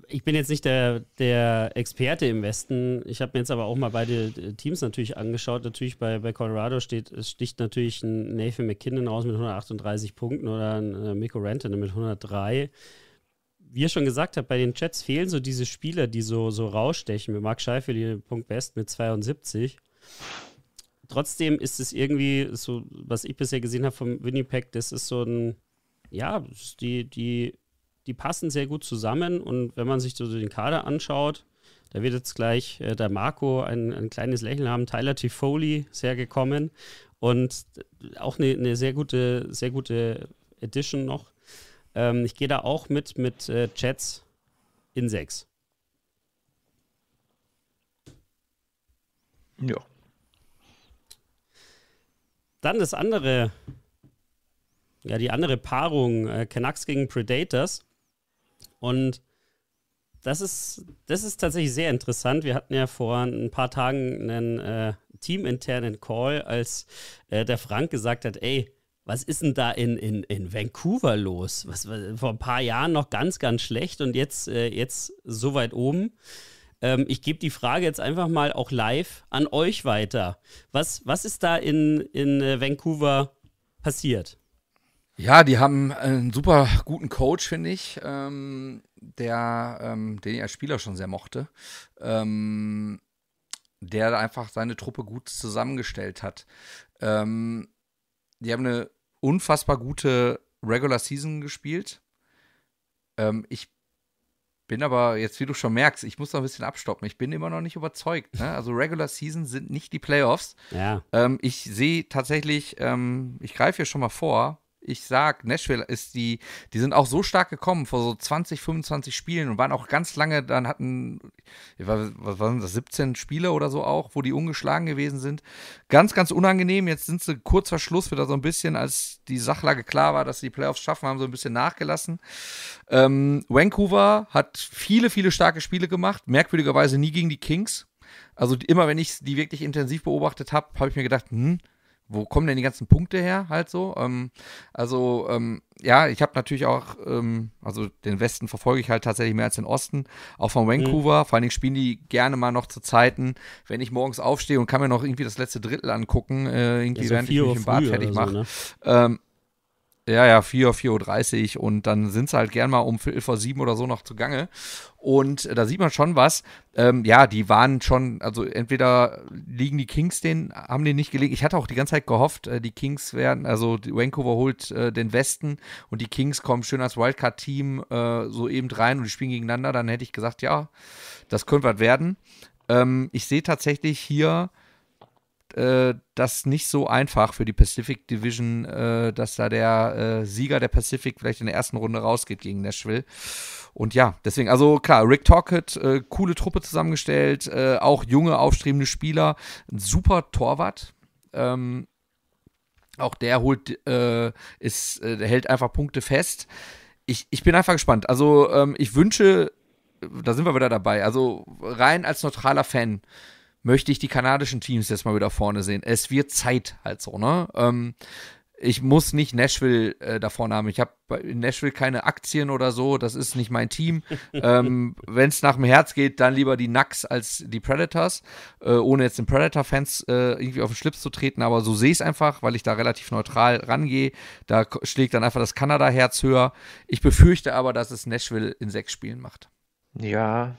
Ich bin jetzt nicht der, der Experte im Westen. Ich habe mir jetzt aber auch mal beide äh, Teams natürlich angeschaut. Natürlich bei, bei Colorado steht, es sticht natürlich ein Nathan McKinnon raus mit 138 Punkten oder ein äh, Miko Rantanen mit 103 wie ihr schon gesagt habt, bei den Chats fehlen so diese Spieler, die so, so rausstechen. Mit Mark Scheifele, Punkt West mit 72 trotzdem ist es irgendwie, so was ich bisher gesehen habe vom Winnipeg, das ist so ein, ja, die, die, die passen sehr gut zusammen und wenn man sich so den Kader anschaut, da wird jetzt gleich äh, der Marco ein, ein kleines Lächeln haben. Tyler Tifoli sehr gekommen und auch eine, eine sehr gute, sehr gute Edition noch. Ähm, ich gehe da auch mit mit äh, Chats in 6. Ja, dann das andere, ja, die andere Paarung, äh, Canucks gegen Predators. Und das ist, das ist tatsächlich sehr interessant. Wir hatten ja vor ein paar Tagen einen äh, teaminternen Call, als äh, der Frank gesagt hat, ey, was ist denn da in, in, in Vancouver los? Was, was vor ein paar Jahren noch ganz, ganz schlecht und jetzt, äh, jetzt so weit oben. Ähm, ich gebe die Frage jetzt einfach mal auch live an euch weiter. Was, was ist da in, in äh, Vancouver passiert? Ja, die haben äh, einen super guten Coach, finde ich, ähm, der, ähm, den ich als Spieler schon sehr mochte, ähm, der einfach seine Truppe gut zusammengestellt hat. Ähm, die haben eine unfassbar gute Regular Season gespielt. Ähm, ich bin aber jetzt, wie du schon merkst, ich muss noch ein bisschen abstoppen. Ich bin immer noch nicht überzeugt. Ne? Also Regular Season sind nicht die Playoffs. Ja. Ähm, ich sehe tatsächlich, ähm, ich greife hier schon mal vor, ich sag, Nashville ist die, die sind auch so stark gekommen vor so 20, 25 Spielen und waren auch ganz lange, dann hatten, was waren das, 17 Spiele oder so auch, wo die ungeschlagen gewesen sind. Ganz, ganz unangenehm. Jetzt sind sie kurz vor Schluss wieder so ein bisschen, als die Sachlage klar war, dass sie die Playoffs schaffen, haben so ein bisschen nachgelassen. Ähm, Vancouver hat viele, viele starke Spiele gemacht, merkwürdigerweise nie gegen die Kings. Also immer, wenn ich die wirklich intensiv beobachtet habe, habe ich mir gedacht, hm, wo kommen denn die ganzen Punkte her halt so? Ähm, also ähm, ja, ich habe natürlich auch, ähm, also den Westen verfolge ich halt tatsächlich mehr als den Osten, auch von Vancouver. Mhm. Vor allen Dingen spielen die gerne mal noch zu Zeiten, wenn ich morgens aufstehe und kann mir noch irgendwie das letzte Drittel angucken, äh, irgendwie ja, so während ich mich im Bad fertig mache. So, ne? Ähm, ja, ja, 4, 4.30 Uhr und dann sind sie halt gern mal um Viertel vor sieben oder so noch zu Gange. Und äh, da sieht man schon was. Ähm, ja, die waren schon, also entweder liegen die Kings den, haben den nicht gelegen. Ich hatte auch die ganze Zeit gehofft, äh, die Kings werden, also die Vancouver holt äh, den Westen und die Kings kommen schön als Wildcard-Team äh, so eben rein und die spielen gegeneinander. Dann hätte ich gesagt, ja, das könnte was werden. Ähm, ich sehe tatsächlich hier äh, das nicht so einfach für die Pacific Division, äh, dass da der äh, Sieger der Pacific vielleicht in der ersten Runde rausgeht gegen Nashville. Und ja, deswegen, also klar, Rick Tockett, äh, coole Truppe zusammengestellt, äh, auch junge, aufstrebende Spieler, ein super Torwart. Ähm, auch der holt, äh, ist, hält einfach Punkte fest. Ich, ich bin einfach gespannt. Also, ähm, ich wünsche, da sind wir wieder dabei, also rein als neutraler Fan, möchte ich die kanadischen Teams jetzt mal wieder vorne sehen. Es wird Zeit halt so, ne? Ähm, ich muss nicht Nashville äh, davon haben. Ich habe in Nashville keine Aktien oder so. Das ist nicht mein Team. ähm, Wenn es nach dem Herz geht, dann lieber die Knucks als die Predators. Äh, ohne jetzt den Predator-Fans äh, irgendwie auf den Schlips zu treten. Aber so sehe ich es einfach, weil ich da relativ neutral rangehe. Da schlägt dann einfach das Kanada-Herz höher. Ich befürchte aber, dass es Nashville in sechs Spielen macht. Ja,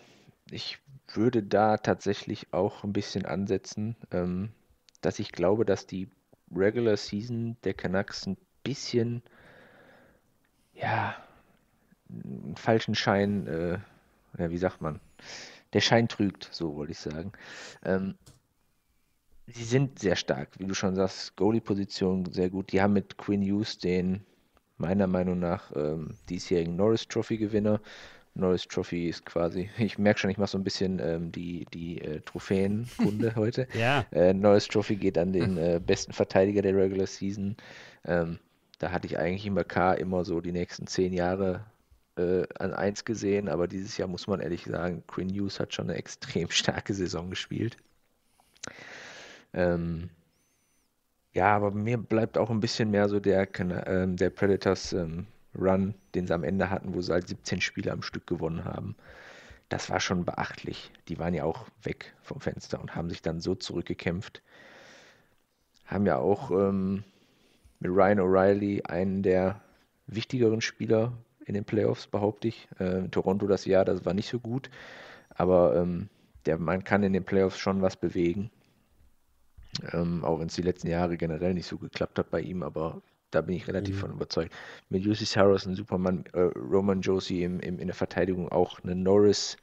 ich würde da tatsächlich auch ein bisschen ansetzen, ähm, dass ich glaube, dass die Regular Season der Canucks ein bisschen, ja, einen falschen Schein, äh, ja, wie sagt man, der Schein trügt, so wollte ich sagen. Ähm, sie sind sehr stark, wie du schon sagst, Goalie-Position sehr gut. Die haben mit Quinn Hughes den, meiner Meinung nach, ähm, diesjährigen Norris-Trophy-Gewinner Norris Trophy ist quasi. Ich merke schon, ich mache so ein bisschen ähm, die, die äh, Trophäenkunde heute. Ja. Äh, Norris Trophy geht an den äh, besten Verteidiger der Regular Season. Ähm, da hatte ich eigentlich immer K immer so die nächsten zehn Jahre äh, an eins gesehen, aber dieses Jahr muss man ehrlich sagen, Quinn Hughes hat schon eine extrem starke Saison gespielt. Ähm, ja, aber mir bleibt auch ein bisschen mehr so der, ähm, der Predators ähm, Run, den sie am Ende hatten, wo sie halt 17 Spiele am Stück gewonnen haben. Das war schon beachtlich. Die waren ja auch weg vom Fenster und haben sich dann so zurückgekämpft. Haben ja auch ähm, mit Ryan O'Reilly einen der wichtigeren Spieler in den Playoffs, behaupte ich. Äh, Toronto das Jahr, das war nicht so gut, aber ähm, der Mann kann in den Playoffs schon was bewegen. Ähm, auch wenn es die letzten Jahre generell nicht so geklappt hat bei ihm, aber da bin ich relativ mhm. von überzeugt. Mit Ulysses Harris, ein Superman, äh, Roman Josie im, im, in der Verteidigung auch eine Norris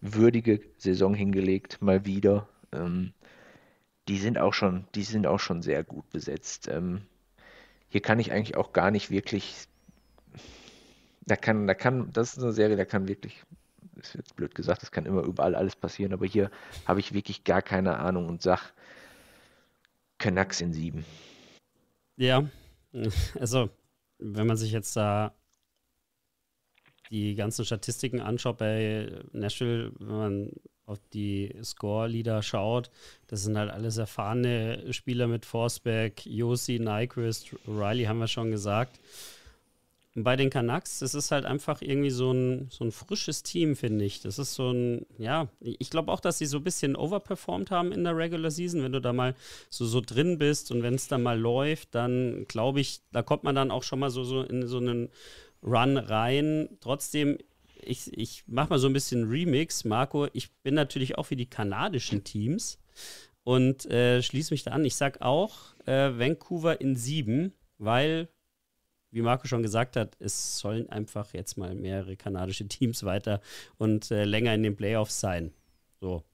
würdige Saison hingelegt, mal wieder. Ähm, die sind auch schon, die sind auch schon sehr gut besetzt. Ähm, hier kann ich eigentlich auch gar nicht wirklich. Da kann, da kann, das ist eine Serie, da kann wirklich, das wird blöd gesagt, das kann immer überall alles passieren, aber hier habe ich wirklich gar keine Ahnung und sag Canucks in sieben. Ja, Also, wenn man sich jetzt da die ganzen Statistiken anschaut bei Nashville, wenn man auf die Score-Leader schaut, das sind halt alles erfahrene Spieler mit Forceback, Yossi, Nyquist, Riley haben wir schon gesagt bei den Canucks, das ist halt einfach irgendwie so ein, so ein frisches Team, finde ich. Das ist so ein, ja, ich glaube auch, dass sie so ein bisschen overperformed haben in der Regular Season. Wenn du da mal so, so drin bist und wenn es da mal läuft, dann glaube ich, da kommt man dann auch schon mal so, so in so einen Run rein. Trotzdem, ich, ich mache mal so ein bisschen Remix, Marco. Ich bin natürlich auch für die kanadischen Teams und äh, schließe mich da an. Ich sage auch äh, Vancouver in sieben, weil wie Marco schon gesagt hat, es sollen einfach jetzt mal mehrere kanadische Teams weiter und äh, länger in den Playoffs sein. So.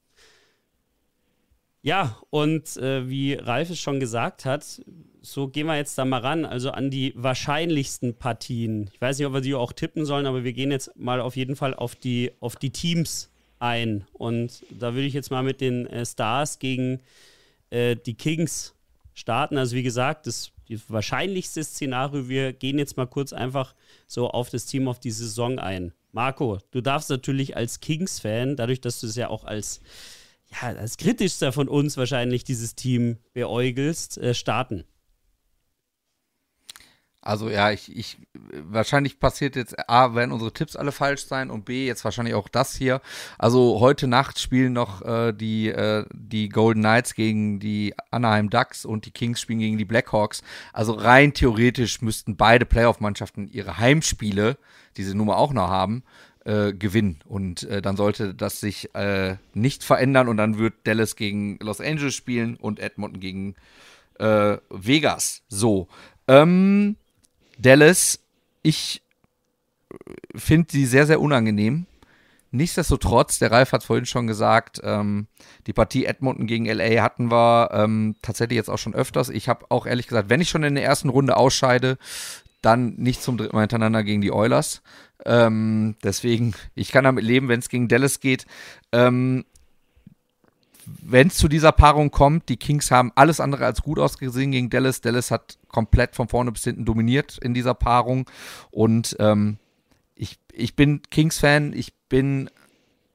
Ja, und äh, wie Ralf es schon gesagt hat, so gehen wir jetzt da mal ran, also an die wahrscheinlichsten Partien. Ich weiß nicht, ob wir sie auch tippen sollen, aber wir gehen jetzt mal auf jeden Fall auf die, auf die Teams ein. Und da würde ich jetzt mal mit den äh, Stars gegen äh, die Kings starten. Also wie gesagt, das die wahrscheinlichste Szenario, wir gehen jetzt mal kurz einfach so auf das Team, auf die Saison ein. Marco, du darfst natürlich als Kings-Fan, dadurch, dass du es ja auch als, ja, als kritischster von uns wahrscheinlich dieses Team beäugelst, äh, starten. Also ja, ich, ich wahrscheinlich passiert jetzt A, werden unsere Tipps alle falsch sein und B, jetzt wahrscheinlich auch das hier. Also heute Nacht spielen noch äh, die, äh, die Golden Knights gegen die Anaheim Ducks und die Kings spielen gegen die Blackhawks. Also rein theoretisch müssten beide Playoff-Mannschaften ihre Heimspiele, die sie nun mal auch noch haben, äh, gewinnen. Und äh, dann sollte das sich äh, nicht verändern und dann wird Dallas gegen Los Angeles spielen und Edmonton gegen äh, Vegas. So. Ähm, Dallas, ich äh, finde die sehr, sehr unangenehm. Nichtsdestotrotz, der Ralf hat vorhin schon gesagt, ähm, die Partie Edmonton gegen LA hatten wir ähm, tatsächlich jetzt auch schon öfters. Ich habe auch ehrlich gesagt, wenn ich schon in der ersten Runde ausscheide, dann nicht zum dritten Mal hintereinander gegen die Oilers. Ähm, deswegen, ich kann damit leben, wenn es gegen Dallas geht. Ähm, wenn es zu dieser Paarung kommt, die Kings haben alles andere als gut ausgesehen gegen Dallas. Dallas hat komplett von vorne bis hinten dominiert in dieser Paarung. Und ähm, ich, ich bin Kings-Fan. Ich bin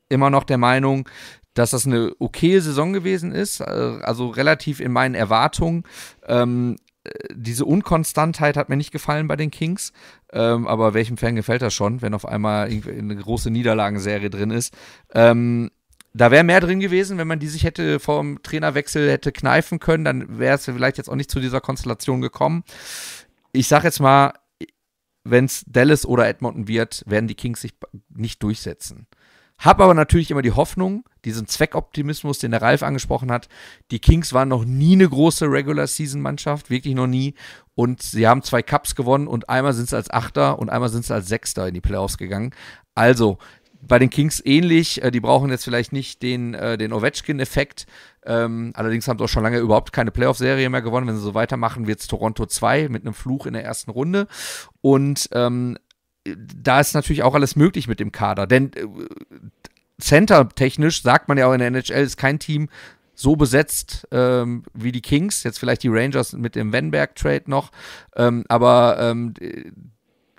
immer noch der Meinung, dass das eine okaye Saison gewesen ist. Äh, also relativ in meinen Erwartungen. Ähm, äh, diese Unkonstantheit hat mir nicht gefallen bei den Kings. Ähm, aber welchem Fan gefällt das schon, wenn auf einmal eine große Niederlagenserie drin ist? Ähm, da wäre mehr drin gewesen, wenn man die sich hätte vom Trainerwechsel hätte kneifen können, dann wäre es vielleicht jetzt auch nicht zu dieser Konstellation gekommen. Ich sage jetzt mal, wenn es Dallas oder Edmonton wird, werden die Kings sich nicht durchsetzen. Hab aber natürlich immer die Hoffnung, diesen Zweckoptimismus, den der Ralf angesprochen hat. Die Kings waren noch nie eine große Regular-Season-Mannschaft, wirklich noch nie. Und sie haben zwei Cups gewonnen und einmal sind sie als Achter und einmal sind sie als Sechster in die Playoffs gegangen. Also, bei den Kings ähnlich. Äh, die brauchen jetzt vielleicht nicht den, äh, den Ovechkin-Effekt. Ähm, allerdings haben sie auch schon lange überhaupt keine Playoff-Serie mehr gewonnen. Wenn sie so weitermachen, wird es Toronto 2 mit einem Fluch in der ersten Runde. Und ähm, da ist natürlich auch alles möglich mit dem Kader. Denn äh, center-technisch sagt man ja auch in der NHL, ist kein Team so besetzt ähm, wie die Kings. Jetzt vielleicht die Rangers mit dem Wenberg-Trade noch. Ähm, aber ähm,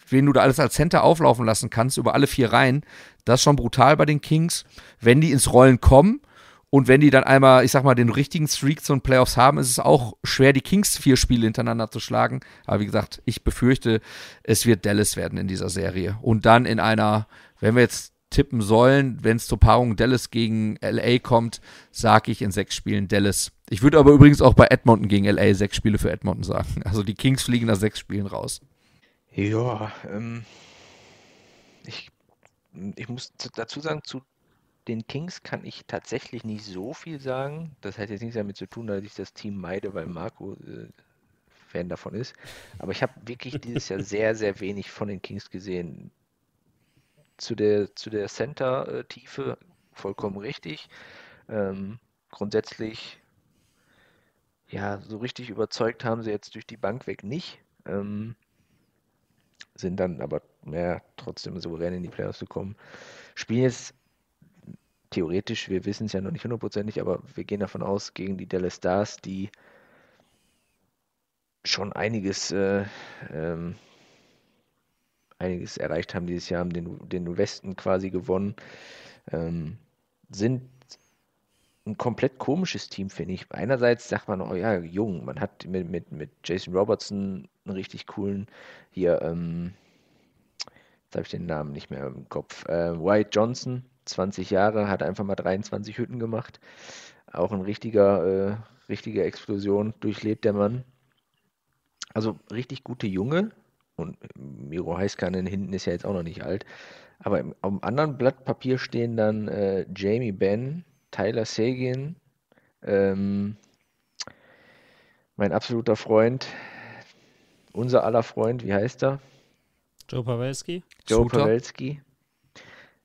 wen du da alles als Center auflaufen lassen kannst, über alle vier Reihen, das ist schon brutal bei den Kings. Wenn die ins Rollen kommen und wenn die dann einmal, ich sag mal, den richtigen Streak zu den Playoffs haben, ist es auch schwer, die Kings vier Spiele hintereinander zu schlagen. Aber wie gesagt, ich befürchte, es wird Dallas werden in dieser Serie. Und dann in einer, wenn wir jetzt tippen sollen, wenn es zur Paarung Dallas gegen LA kommt, sage ich in sechs Spielen Dallas. Ich würde aber übrigens auch bei Edmonton gegen LA sechs Spiele für Edmonton sagen. Also die Kings fliegen nach sechs Spielen raus. Ja, ähm, ich ich muss dazu sagen, zu den Kings kann ich tatsächlich nicht so viel sagen. Das hat jetzt nichts damit zu tun, dass ich das Team meide, weil Marco äh, Fan davon ist. Aber ich habe wirklich dieses Jahr sehr, sehr wenig von den Kings gesehen. Zu der, zu der Center-Tiefe vollkommen richtig. Ähm, grundsätzlich, ja, so richtig überzeugt haben sie jetzt durch die Bank weg nicht. Ähm, sind dann aber mehr trotzdem souverän in die Playoffs gekommen. Spielen jetzt theoretisch, wir wissen es ja noch nicht hundertprozentig, aber wir gehen davon aus, gegen die Dallas Stars, die schon einiges, äh, ähm, einiges erreicht haben dieses Jahr, haben den, den Westen quasi gewonnen, ähm, sind ein komplett komisches Team, finde ich. Einerseits sagt man, oh ja, jung, man hat mit, mit, mit Jason Robertson einen richtig coolen hier, ähm, jetzt habe ich den Namen nicht mehr im Kopf, äh, White Johnson, 20 Jahre, hat einfach mal 23 Hütten gemacht. Auch ein richtiger, äh, richtige Explosion durchlebt der Mann. Also richtig gute Junge. Und Miro Heiskanen hinten ist ja jetzt auch noch nicht alt. Aber im, dem anderen Blatt Papier stehen dann äh, Jamie Benn, Tyler Sagan, ähm, mein absoluter Freund, unser aller Freund, wie heißt er? Joe Pawelski. Joe Shooter. Pawelski.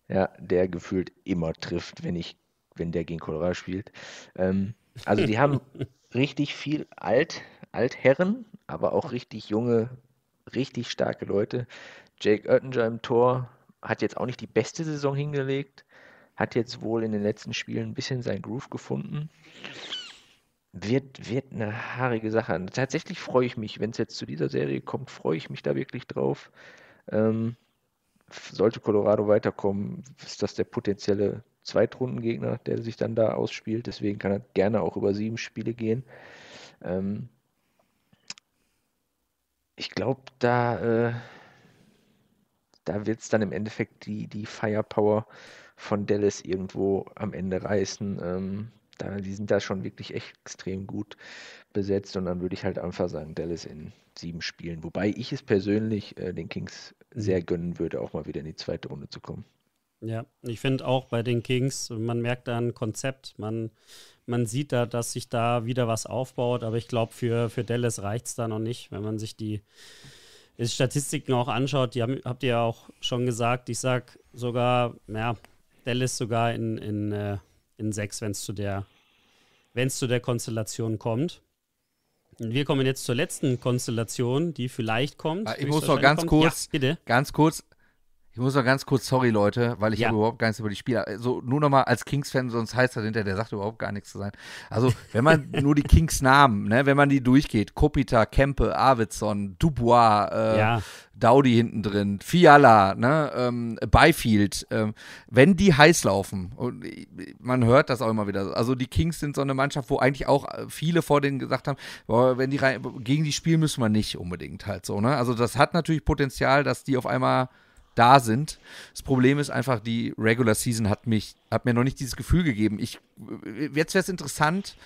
Ja, der gefühlt immer trifft, wenn ich, wenn der gegen Colorado spielt. Ähm, also die haben richtig viel Alt, Altherren, aber auch richtig junge, richtig starke Leute. Jake Oettinger im Tor hat jetzt auch nicht die beste Saison hingelegt, hat jetzt wohl in den letzten Spielen ein bisschen seinen Groove gefunden. Wird, wird eine haarige Sache. Tatsächlich freue ich mich, wenn es jetzt zu dieser Serie kommt, freue ich mich da wirklich drauf. Ähm, sollte Colorado weiterkommen, ist das der potenzielle Zweitrundengegner, der sich dann da ausspielt. Deswegen kann er gerne auch über sieben Spiele gehen. Ähm, ich glaube, da, äh, da wird es dann im Endeffekt die, die Firepower von Dallas irgendwo am Ende reißen. Ähm, da, die sind da schon wirklich echt extrem gut besetzt und dann würde ich halt einfach sagen, Dallas in sieben Spielen. Wobei ich es persönlich äh, den Kings sehr mhm. gönnen würde, auch mal wieder in die zweite Runde zu kommen. Ja, ich finde auch bei den Kings, man merkt da ein Konzept, man, man sieht da, dass sich da wieder was aufbaut, aber ich glaube, für, für Dallas reicht es da noch nicht, wenn man sich die Statistiken auch anschaut, die haben, habt ihr ja auch schon gesagt, ich sag sogar, ja, Dallas sogar in, in äh, in sechs, wenn es zu der, zu der Konstellation kommt. Und wir kommen jetzt zur letzten Konstellation, die vielleicht kommt. Ah, ich muss noch ganz kurz, ja, ganz kurz, ich muss noch ganz kurz, sorry Leute, weil ich ja. habe überhaupt gar nichts über die Spieler. Also nur nochmal als Kings-Fan, sonst heißt das hinter, der sagt überhaupt gar nichts zu sein. Also wenn man nur die Kings-Namen, ne, wenn man die durchgeht, Kopita, Kempe, Arvidsson, Dubois, äh, ja. Daudi hinten drin, Fiala, ne, ähm, Byfield, ähm, wenn die heiß laufen, und man hört das auch immer wieder, also die Kings sind so eine Mannschaft, wo eigentlich auch äh, viele vor denen gesagt haben, boah, wenn die rein, gegen die spielen müssen wir nicht unbedingt halt so, ne? Also das hat natürlich Potenzial, dass die auf einmal da sind. Das Problem ist einfach, die Regular Season hat mich, hat mir noch nicht dieses Gefühl gegeben. Ich, jetzt wäre es interessant,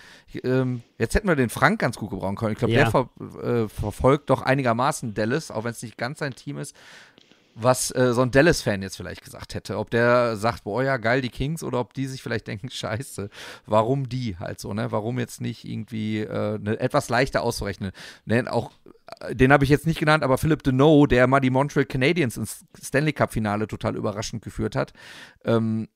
ähm, jetzt hätten wir den Frank ganz gut gebrauchen können. Ich glaube, ja. der ver, äh, verfolgt doch einigermaßen Dallas, auch wenn es nicht ganz sein Team ist was äh, so ein Dallas-Fan jetzt vielleicht gesagt hätte. Ob der sagt, boah, ja, geil, die Kings, oder ob die sich vielleicht denken, scheiße, warum die halt so, ne? Warum jetzt nicht irgendwie äh, ne, etwas leichter auszurechnen? Ne, auch, äh, den habe ich jetzt nicht genannt, aber Philip Deneau, der mal die Montreal Canadiens ins Stanley Cup-Finale total überraschend geführt hat, ähm,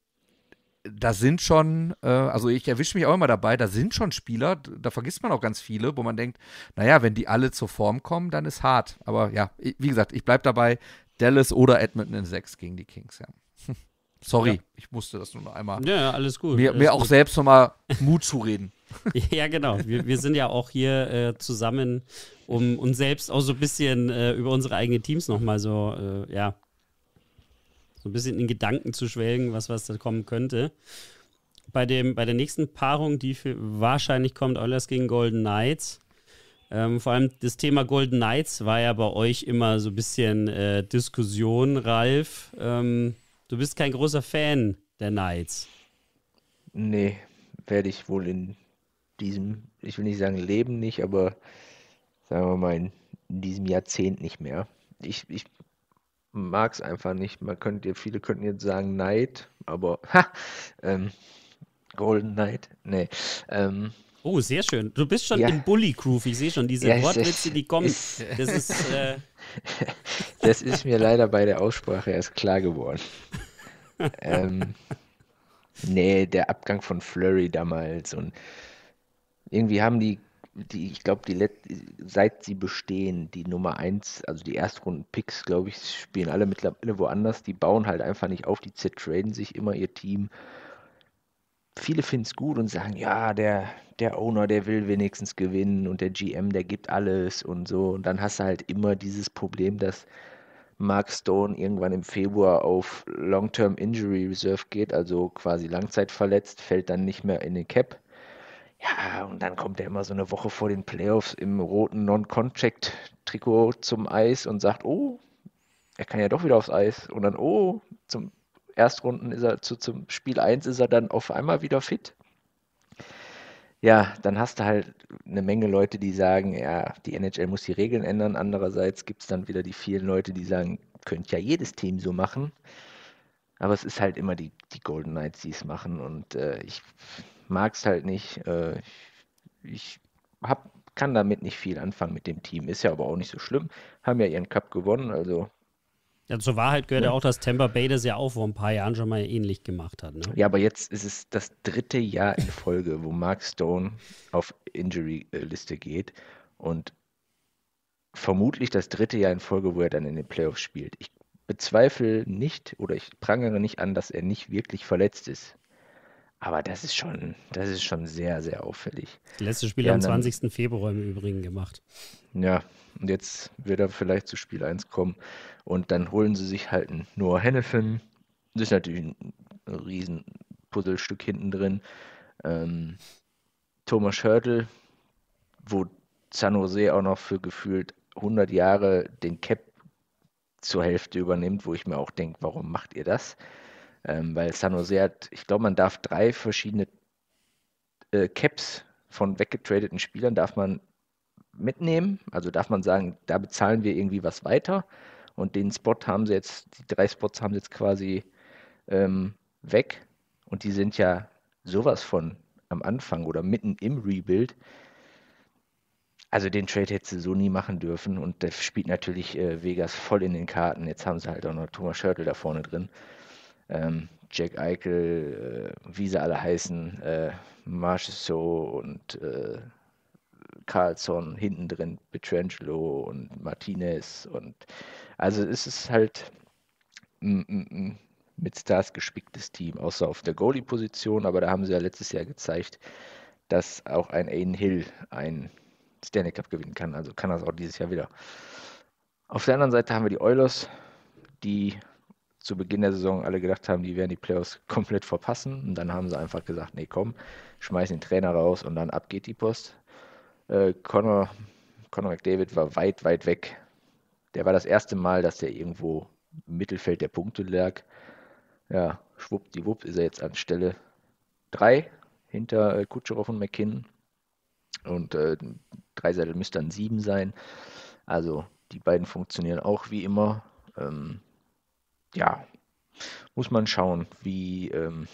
da sind schon, äh, also ich erwische mich auch immer dabei, da sind schon Spieler, da vergisst man auch ganz viele, wo man denkt, naja, wenn die alle zur Form kommen, dann ist hart. Aber ja, wie gesagt, ich bleibe dabei, Dallas oder Edmonton in 6 gegen die Kings, ja. Sorry, ja. ich musste das nur noch einmal. Ja, alles gut. Mir, alles mir auch gut. selbst nochmal Mut zureden. ja, genau. Wir, wir, sind ja auch hier äh, zusammen, um uns selbst auch so ein bisschen äh, über unsere eigenen Teams nochmal so, äh, ja, so ein bisschen in Gedanken zu schwelgen, was, was da kommen könnte. Bei, dem, bei der nächsten Paarung, die für, wahrscheinlich kommt, Oilers gegen Golden Knights. Ähm, vor allem das Thema Golden Knights war ja bei euch immer so ein bisschen äh, Diskussion, Ralf. Ähm, du bist kein großer Fan der Knights. Nee, werde ich wohl in diesem, ich will nicht sagen Leben nicht, aber sagen wir mal in, in diesem Jahrzehnt nicht mehr. Ich, ich mag es einfach nicht. Man könnte, viele könnten jetzt sagen Neid, aber ha, ähm, Golden Knight, nee. Ähm, oh, sehr schön. Du bist schon ja. im Bully Groove. Ich sehe schon diese ja, Wortwitze, die kommen. Ist, das ist. Äh... das ist mir leider bei der Aussprache erst klar geworden. ähm, nee, der Abgang von Flurry damals und irgendwie haben die die, ich glaube, die Let seit sie bestehen, die Nummer 1, also die Erstrunden-Picks, glaube ich, spielen alle mittlerweile woanders. Die bauen halt einfach nicht auf, die zertraden sich immer ihr Team. Viele finden es gut und sagen, ja, der, der Owner, der will wenigstens gewinnen und der GM, der gibt alles und so. Und dann hast du halt immer dieses Problem, dass Mark Stone irgendwann im Februar auf Long-Term Injury Reserve geht, also quasi Langzeitverletzt, fällt dann nicht mehr in den Cap ja, und dann kommt er immer so eine Woche vor den Playoffs im roten Non-Contract-Trikot zum Eis und sagt, oh, er kann ja doch wieder aufs Eis. Und dann, oh, zum Erstrunden ist er, zu, zum Spiel 1 ist er dann auf einmal wieder fit. Ja, dann hast du halt eine Menge Leute, die sagen, ja, die NHL muss die Regeln ändern. Andererseits gibt es dann wieder die vielen Leute, die sagen, könnte ja jedes Team so machen. Aber es ist halt immer die, die Golden Knights, die es machen. Und äh, ich mag es halt nicht. Äh, ich hab, kann damit nicht viel anfangen mit dem Team. Ist ja aber auch nicht so schlimm. Haben ja ihren Cup gewonnen, also. Ja, zur Wahrheit gehört ja auch, dass Tampa Bay das ja auch vor ein paar Jahren schon mal ähnlich gemacht hat. Ne? Ja, aber jetzt ist es das dritte Jahr in Folge, wo Mark Stone auf Injury-Liste geht und vermutlich das dritte Jahr in Folge, wo er dann in den Playoffs spielt. Ich bezweifle nicht oder ich prangere nicht an, dass er nicht wirklich verletzt ist. Aber das ist schon, das ist schon sehr, sehr auffällig. Das letzte Spiel ja, am 20. Dann, Februar im Übrigen gemacht. Ja, und jetzt wird er vielleicht zu Spiel 1 kommen. Und dann holen sie sich halt einen Noah Hennefin. Das ist natürlich ein riesen Puzzlestück hinten drin. Ähm, Thomas Hörtel, wo San Jose auch noch für gefühlt 100 Jahre den Cap zur Hälfte übernimmt, wo ich mir auch denke, warum macht ihr das? Ähm, weil San Jose hat, ich glaube, man darf drei verschiedene äh, Caps von weggetradeten Spielern darf man mitnehmen. Also darf man sagen, da bezahlen wir irgendwie was weiter. Und den Spot haben sie jetzt, die drei Spots haben sie jetzt quasi ähm, weg. Und die sind ja sowas von am Anfang oder mitten im Rebuild. Also den Trade hätte sie so nie machen dürfen und das spielt natürlich äh, Vegas voll in den Karten. Jetzt haben sie halt auch noch Thomas Schörtel da vorne drin ähm, Jack Eichel, äh, wie sie alle heißen, äh, Marchessault und äh, Carlson hinten drin, Petrangelo und Martinez und also es ist halt mit Stars gespicktes Team, außer auf der Goalie-Position, aber da haben sie ja letztes Jahr gezeigt, dass auch ein Aiden Hill ein Stanley Cup gewinnen kann, also kann das auch dieses Jahr wieder. Auf der anderen Seite haben wir die Oilers, die zu Beginn der Saison alle gedacht haben, die werden die Playoffs komplett verpassen. Und dann haben sie einfach gesagt, nee, komm, schmeißen den Trainer raus und dann ab geht die Post. Äh, Conor, Conor McDavid war weit, weit weg. Der war das erste Mal, dass der irgendwo im Mittelfeld der Punkte lag. Ja, schwuppdiwupp ist er jetzt an Stelle 3 hinter äh, Kutscherow und McKinnon. Und äh, Sättel müsste dann 7 sein. Also die beiden funktionieren auch wie immer. Ähm, ja, muss man schauen, wie. Ähm,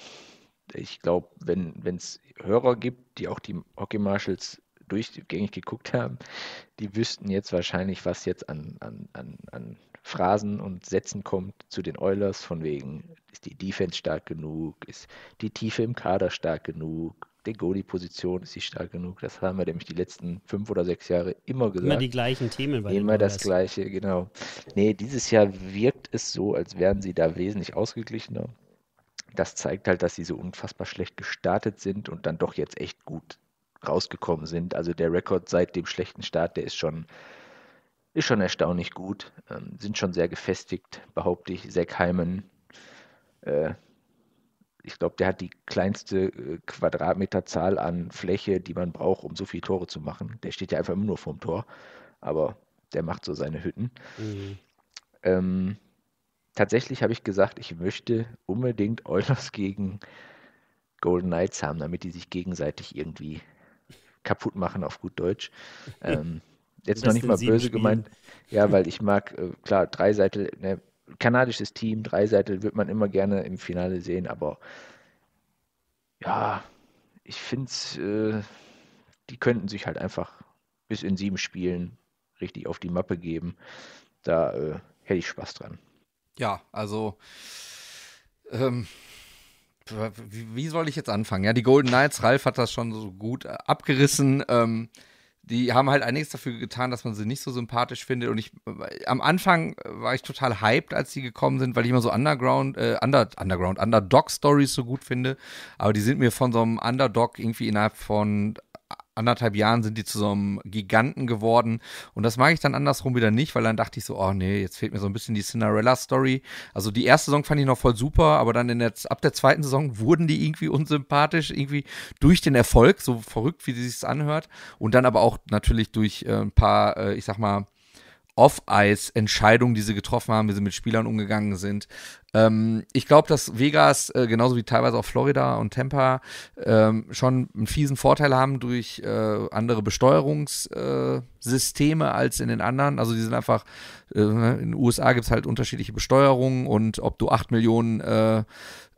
ich glaube, wenn es Hörer gibt, die auch die Hockey Marshals durchgängig geguckt haben, die wüssten jetzt wahrscheinlich, was jetzt an, an, an, an Phrasen und Sätzen kommt zu den Oilers, von wegen, ist die Defense stark genug, ist die Tiefe im Kader stark genug, die Goalie-Position ist nicht stark genug. Das haben wir nämlich die letzten fünf oder sechs Jahre immer gesagt. Immer die gleichen Themen. Bei immer das Gleiche, genau. Nee, dieses Jahr wirkt es so, als wären sie da wesentlich ausgeglichener. Das zeigt halt, dass sie so unfassbar schlecht gestartet sind und dann doch jetzt echt gut rausgekommen sind. Also der Rekord seit dem schlechten Start, der ist schon, ist schon erstaunlich gut. Ähm, sind schon sehr gefestigt, behaupte ich. Zach Hyman, äh, ich glaube, der hat die kleinste äh, Quadratmeterzahl an Fläche, die man braucht, um so viele Tore zu machen. Der steht ja einfach immer nur vorm Tor, aber der macht so seine Hütten. Mhm. Ähm, tatsächlich habe ich gesagt, ich möchte unbedingt Eulers gegen Golden Knights haben, damit die sich gegenseitig irgendwie kaputt machen auf gut Deutsch. Ähm, jetzt noch nicht mal böse Spielen. gemeint. Ja, weil ich mag, äh, klar, drei Seiten, ne, kanadisches Team, Dreiseitel wird man immer gerne im Finale sehen, aber ja, ich finde, äh, die könnten sich halt einfach bis in sieben Spielen richtig auf die Mappe geben. Da äh, hätte ich Spaß dran. Ja, also ähm, wie soll ich jetzt anfangen? Ja, die Golden Knights, Ralf hat das schon so gut äh, abgerissen. Ähm, die haben halt einiges dafür getan, dass man sie nicht so sympathisch findet. Und ich am Anfang war ich total hyped, als sie gekommen sind, weil ich immer so Underground, äh, Under, Underground, Underdog-Stories so gut finde. Aber die sind mir von so einem Underdog irgendwie innerhalb von anderthalb Jahren sind die zu so einem Giganten geworden. Und das mag ich dann andersrum wieder nicht, weil dann dachte ich so, oh nee, jetzt fehlt mir so ein bisschen die Cinderella-Story. Also die erste Saison fand ich noch voll super, aber dann in der, ab der zweiten Saison wurden die irgendwie unsympathisch, irgendwie durch den Erfolg, so verrückt, wie sie sich anhört. Und dann aber auch natürlich durch äh, ein paar, äh, ich sag mal, Off-Ice-Entscheidungen, die sie getroffen haben, wie sie mit Spielern umgegangen sind. Ähm, ich glaube, dass Vegas, äh, genauso wie teilweise auch Florida und Tampa, ähm, schon einen fiesen Vorteil haben durch äh, andere Besteuerungssysteme äh, als in den anderen. Also die sind einfach, äh, in den USA gibt es halt unterschiedliche Besteuerungen und ob du 8 Millionen äh,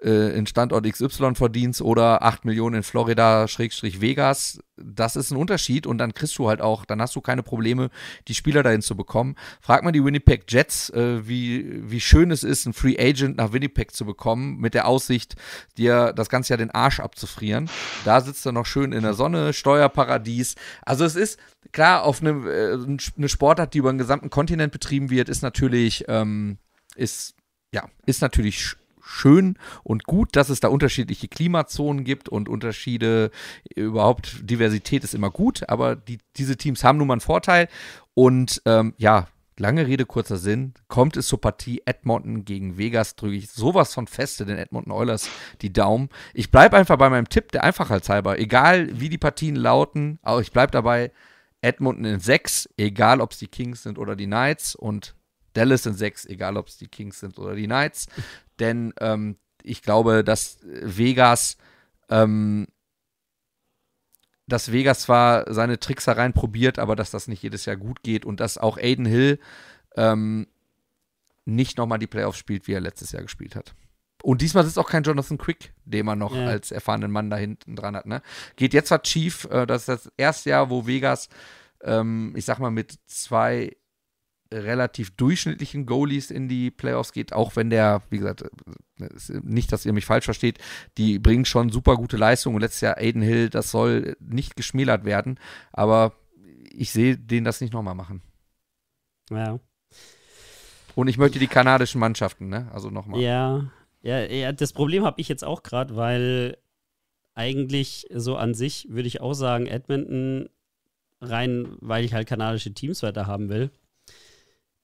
äh, in Standort XY verdienst oder 8 Millionen in Florida Schrägstrich Vegas, das ist ein Unterschied und dann kriegst du halt auch, dann hast du keine Probleme, die Spieler dahin zu bekommen. Frag mal die Winnipeg Jets, äh, wie, wie schön es ist, einen Free Agent nach Winnipeg zu bekommen, mit der Aussicht, dir das ganze Jahr den Arsch abzufrieren. Da sitzt er noch schön in der Sonne, Steuerparadies. Also es ist, klar, auf eine, äh, eine Sportart, die über den gesamten Kontinent betrieben wird, ist natürlich, ähm, ist, ja, ist natürlich schön und gut, dass es da unterschiedliche Klimazonen gibt und Unterschiede. Überhaupt Diversität ist immer gut, aber die, diese Teams haben nun mal einen Vorteil. Und ähm, ja, lange Rede, kurzer Sinn, kommt es zur Partie Edmonton gegen Vegas, drücke ich sowas von feste den Edmonton Oilers die Daumen. Ich bleibe einfach bei meinem Tipp, der Einfachheitshalber, egal wie die Partien lauten, aber ich bleibe dabei, Edmonton in 6, egal ob es die Kings sind oder die Knights und Dallas in 6, egal ob es die Kings sind oder die Knights denn ähm, ich glaube, dass Vegas, ähm, dass Vegas zwar seine Tricksereien probiert, aber dass das nicht jedes Jahr gut geht und dass auch Aiden Hill ähm, nicht nochmal die Playoffs spielt, wie er letztes Jahr gespielt hat. Und diesmal sitzt auch kein Jonathan Quick, den man noch ja. als erfahrenen Mann da hinten dran hat. Ne? Geht jetzt zwar Chief, äh, das ist das erste Jahr, wo Vegas, ähm, ich sag mal, mit zwei relativ durchschnittlichen Goalies in die Playoffs geht, auch wenn der, wie gesagt, nicht, dass ihr mich falsch versteht, die bringen schon super gute Leistungen. letztes Jahr Aiden Hill, das soll nicht geschmälert werden, aber ich sehe den das nicht nochmal machen. Ja. Und ich möchte die kanadischen Mannschaften, ne? Also nochmal. Ja, ja, ja, das Problem habe ich jetzt auch gerade, weil eigentlich so an sich würde ich auch sagen, Edmonton rein, weil ich halt kanadische Teams weiter haben will,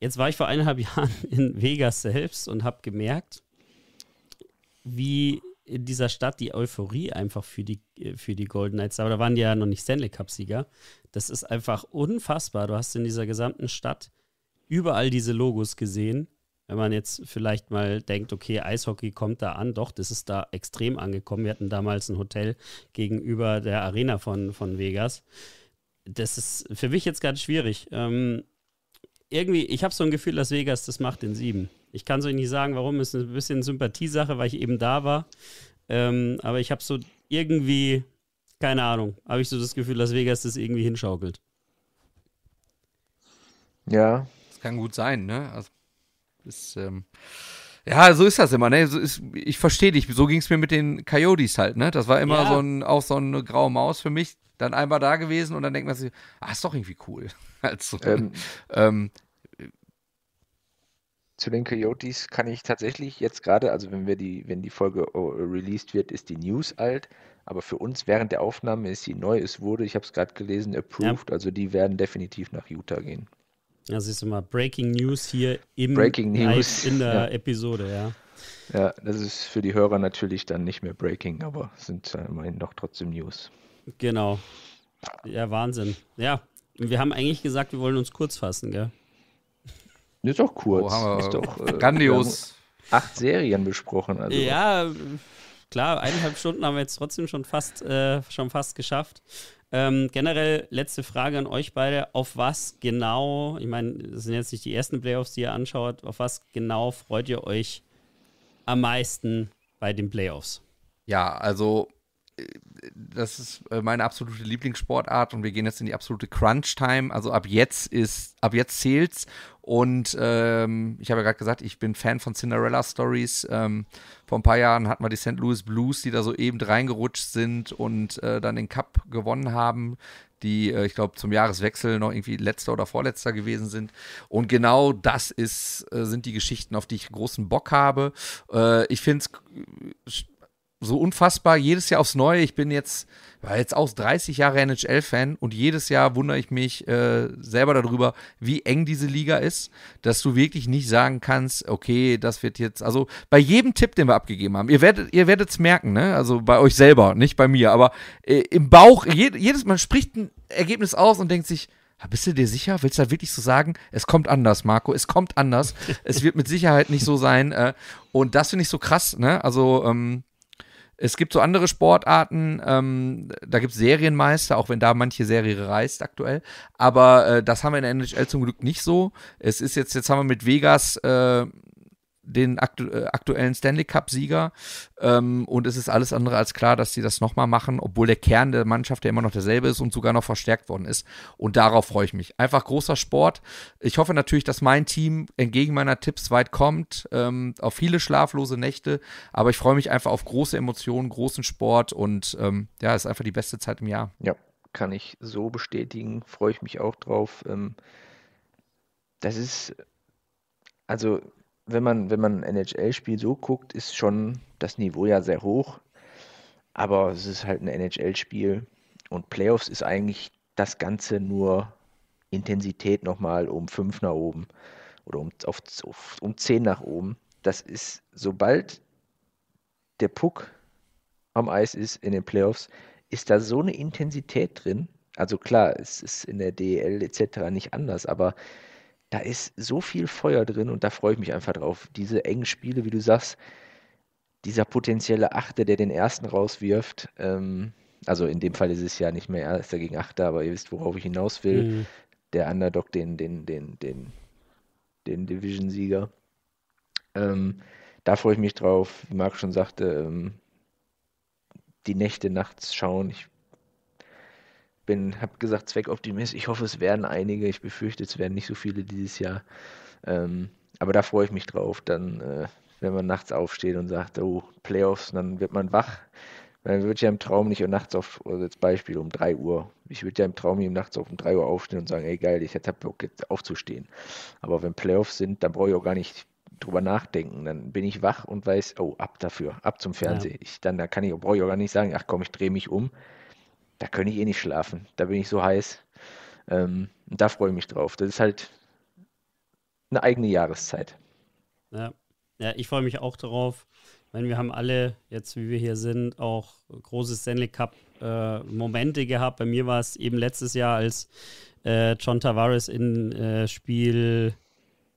Jetzt war ich vor eineinhalb Jahren in Vegas selbst und habe gemerkt, wie in dieser Stadt die Euphorie einfach für die, äh, für die Golden Knights, aber da waren die ja noch nicht Stanley Cup-Sieger. Das ist einfach unfassbar. Du hast in dieser gesamten Stadt überall diese Logos gesehen. Wenn man jetzt vielleicht mal denkt, okay, Eishockey kommt da an, doch, das ist da extrem angekommen. Wir hatten damals ein Hotel gegenüber der Arena von, von Vegas. Das ist für mich jetzt ganz schwierig. Ähm, irgendwie, ich habe so ein Gefühl, Las Vegas, das macht in sieben. Ich kann es euch nicht sagen, warum. ist ein bisschen Sympathiesache, weil ich eben da war. Ähm, aber ich habe so irgendwie, keine Ahnung, habe ich so das Gefühl, Las Vegas das irgendwie hinschaukelt. Ja. Das kann gut sein, ne? Also, ist, ähm, ja, so ist das immer, ne? So ist, ich verstehe dich. So ging es mir mit den Coyotes halt, ne? Das war immer ja. so ein, auch so eine graue Maus für mich. Dann einmal da gewesen und dann denkt man sich, ah, ist doch irgendwie cool. also, ähm, ähm zu den Coyotes kann ich tatsächlich jetzt gerade, also wenn wir die, wenn die Folge äh, released wird, ist die News alt, aber für uns während der Aufnahme ist sie neu. Es wurde, ich habe es gerade gelesen, approved, ja. also die werden definitiv nach Utah gehen. Ja, siehst du mal, Breaking News hier im Breaking News. in der ja. Episode, ja. Ja, das ist für die Hörer natürlich dann nicht mehr Breaking, aber sind immerhin noch trotzdem News. Genau. Ja, Wahnsinn. Ja, wir haben eigentlich gesagt, wir wollen uns kurz fassen, gell? Ist doch oh, kurz. Oh, ist doch, äh, grandios. Acht Serien besprochen. Also. Ja, klar, eineinhalb Stunden haben wir jetzt trotzdem schon fast, äh, schon fast geschafft. Ähm, generell letzte Frage an euch beide. Auf was genau, ich meine, das sind jetzt nicht die ersten Playoffs, die ihr anschaut, auf was genau freut ihr euch am meisten bei den Playoffs? Ja, also das ist äh, meine absolute Lieblingssportart und wir gehen jetzt in die absolute Crunch-Time. Also ab jetzt ist, ab jetzt zählt's. Und ähm, ich habe ja gerade gesagt, ich bin Fan von Cinderella Stories. Ähm, vor ein paar Jahren hatten wir die St. Louis Blues, die da so eben reingerutscht sind und äh, dann den Cup gewonnen haben, die, äh, ich glaube, zum Jahreswechsel noch irgendwie letzter oder vorletzter gewesen sind. Und genau das ist, äh, sind die Geschichten, auf die ich großen Bock habe. Äh, ich finde es äh, so unfassbar jedes Jahr aufs Neue. Ich bin jetzt, war jetzt auch 30 Jahre NHL-Fan und jedes Jahr wundere ich mich äh, selber darüber, wie eng diese Liga ist, dass du wirklich nicht sagen kannst, okay, das wird jetzt, also bei jedem Tipp, den wir abgegeben haben, ihr werdet ihr werdet es merken, ne? Also bei euch selber, nicht bei mir, aber äh, im Bauch, je, jedes Mal spricht ein Ergebnis aus und denkt sich, bist du dir sicher? Willst du da wirklich so sagen? Es kommt anders, Marco. Es kommt anders. es wird mit Sicherheit nicht so sein. Äh, und das finde ich so krass. Ne? Also ähm, es gibt so andere Sportarten, ähm, da gibt es Serienmeister, auch wenn da manche Serie reißt aktuell. Aber äh, das haben wir in der NHL zum Glück nicht so. Es ist jetzt, jetzt haben wir mit Vegas äh, den aktu äh, aktuellen Stanley Cup-Sieger. Ähm, und es ist alles andere als klar, dass sie das nochmal machen, obwohl der Kern der Mannschaft ja immer noch derselbe ist und sogar noch verstärkt worden ist. Und darauf freue ich mich. Einfach großer Sport. Ich hoffe natürlich, dass mein Team entgegen meiner Tipps weit kommt, ähm, auf viele schlaflose Nächte. Aber ich freue mich einfach auf große Emotionen, großen Sport und ähm, ja, ist einfach die beste Zeit im Jahr. Ja, kann ich so bestätigen. Freue ich mich auch drauf. Ähm, das ist. Also wenn man, wenn man ein NHL-Spiel so guckt, ist schon das Niveau ja sehr hoch. Aber es ist halt ein NHL-Spiel und Playoffs ist eigentlich das Ganze nur Intensität nochmal um 5 nach oben oder um, auf, auf, um nach oben. Das ist, sobald der Puck am Eis ist in den Playoffs, ist da so eine Intensität drin. Also klar, es ist in der DEL etc. nicht anders, aber da ist so viel Feuer drin und da freue ich mich einfach drauf. Diese engen Spiele, wie du sagst, dieser potenzielle Achte, der den ersten rauswirft, ähm, also in dem Fall ist es ja nicht mehr Erster gegen Achter, aber ihr wisst, worauf ich hinaus will. Mhm. Der Underdog, den, den, den, den, den Division-Sieger. Ähm, da freue ich mich drauf, wie Marc schon sagte, ähm, die Nächte nachts schauen. Ich bin, habe gesagt, Zweckoptimist. Ich hoffe, es werden einige. Ich befürchte, es werden nicht so viele dieses Jahr. Ähm, aber da freue ich mich drauf, dann, äh, wenn man nachts aufsteht und sagt, oh, Playoffs, dann wird man wach. Man wird ja im Traum nicht und nachts auf, also als Beispiel um 3 Uhr. Ich würde ja im Traum nicht nachts auf um 3 Uhr aufstehen und sagen, ey geil, ich hätte Bock jetzt aufzustehen. Aber wenn Playoffs sind, dann brauche ich auch gar nicht drüber nachdenken. Dann bin ich wach und weiß, oh, ab dafür, ab zum Fernsehen. Ja. Ich, dann da kann ich, brauche ich auch gar nicht sagen, ach komm, ich drehe mich um da könnte ich eh nicht schlafen. Da bin ich so heiß. Ähm, da freue ich mich drauf. Das ist halt eine eigene Jahreszeit. Ja, ja ich freue mich auch darauf. Ich meine, wir haben alle, jetzt wie wir hier sind, auch große Stanley Cup-Momente äh, gehabt. Bei mir war es eben letztes Jahr, als äh, John Tavares in äh, Spiel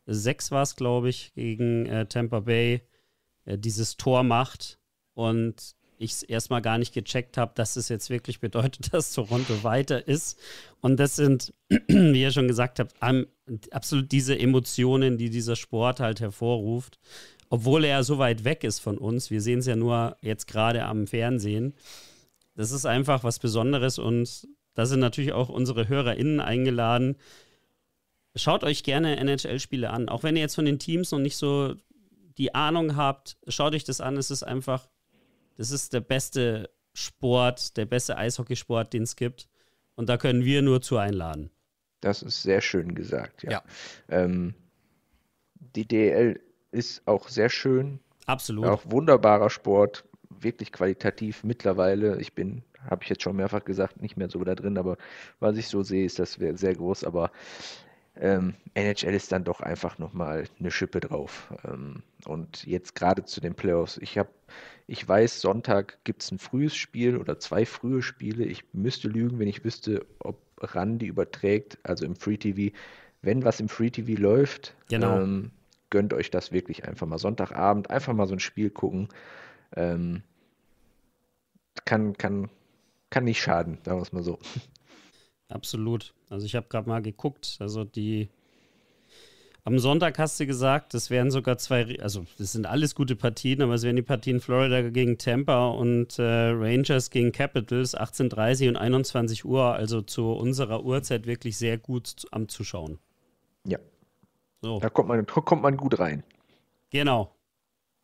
6 war es, glaube ich, gegen äh, Tampa Bay äh, dieses Tor macht. Und ich es erstmal gar nicht gecheckt habe, dass es jetzt wirklich bedeutet, dass Toronto weiter ist. Und das sind, wie ihr schon gesagt habt, absolut diese Emotionen, die dieser Sport halt hervorruft. Obwohl er ja so weit weg ist von uns. Wir sehen es ja nur jetzt gerade am Fernsehen. Das ist einfach was Besonderes und da sind natürlich auch unsere HörerInnen eingeladen. Schaut euch gerne NHL-Spiele an. Auch wenn ihr jetzt von den Teams noch nicht so die Ahnung habt, schaut euch das an. Es ist einfach das ist der beste Sport, der beste Eishockeysport, den es gibt. Und da können wir nur zu einladen. Das ist sehr schön gesagt, ja. ja. Ähm, die DL ist auch sehr schön. Absolut. Auch wunderbarer Sport, wirklich qualitativ mittlerweile. Ich bin, habe ich jetzt schon mehrfach gesagt, nicht mehr so da drin, aber was ich so sehe, ist das sehr groß. Aber ähm, NHL ist dann doch einfach nochmal eine Schippe drauf. Ähm, und jetzt gerade zu den Playoffs. Ich habe ich weiß, Sonntag gibt es ein frühes Spiel oder zwei frühe Spiele. Ich müsste lügen, wenn ich wüsste, ob Randy überträgt, also im Free TV. Wenn was im Free TV läuft, genau. ähm, gönnt euch das wirklich einfach mal. Sonntagabend einfach mal so ein Spiel gucken. Ähm, kann, kann, kann nicht schaden, sagen wir es mal so. Absolut. Also ich habe gerade mal geguckt, also die am Sonntag hast du gesagt, das wären sogar zwei, also das sind alles gute Partien, aber es wären die Partien Florida gegen Tampa und äh, Rangers gegen Capitals 18:30 und 21 Uhr, also zu unserer Uhrzeit wirklich sehr gut am Zuschauen. Ja. So. Da kommt man, kommt man gut rein. Genau.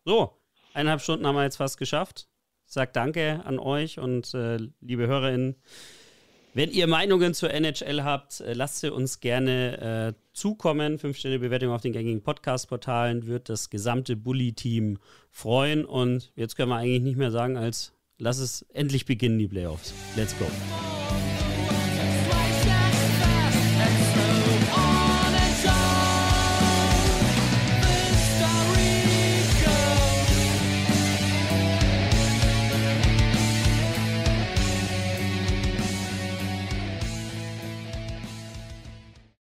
So, eineinhalb Stunden haben wir jetzt fast geschafft. Ich sag danke an euch und äh, liebe HörerInnen. Wenn ihr Meinungen zur NHL habt, äh, lasst sie uns gerne äh, zukommen. Fünf Sterne Bewertung auf den gängigen Podcast-Portalen wird das gesamte Bully-Team freuen. Und jetzt können wir eigentlich nicht mehr sagen als, lass es endlich beginnen, die Playoffs. Let's go.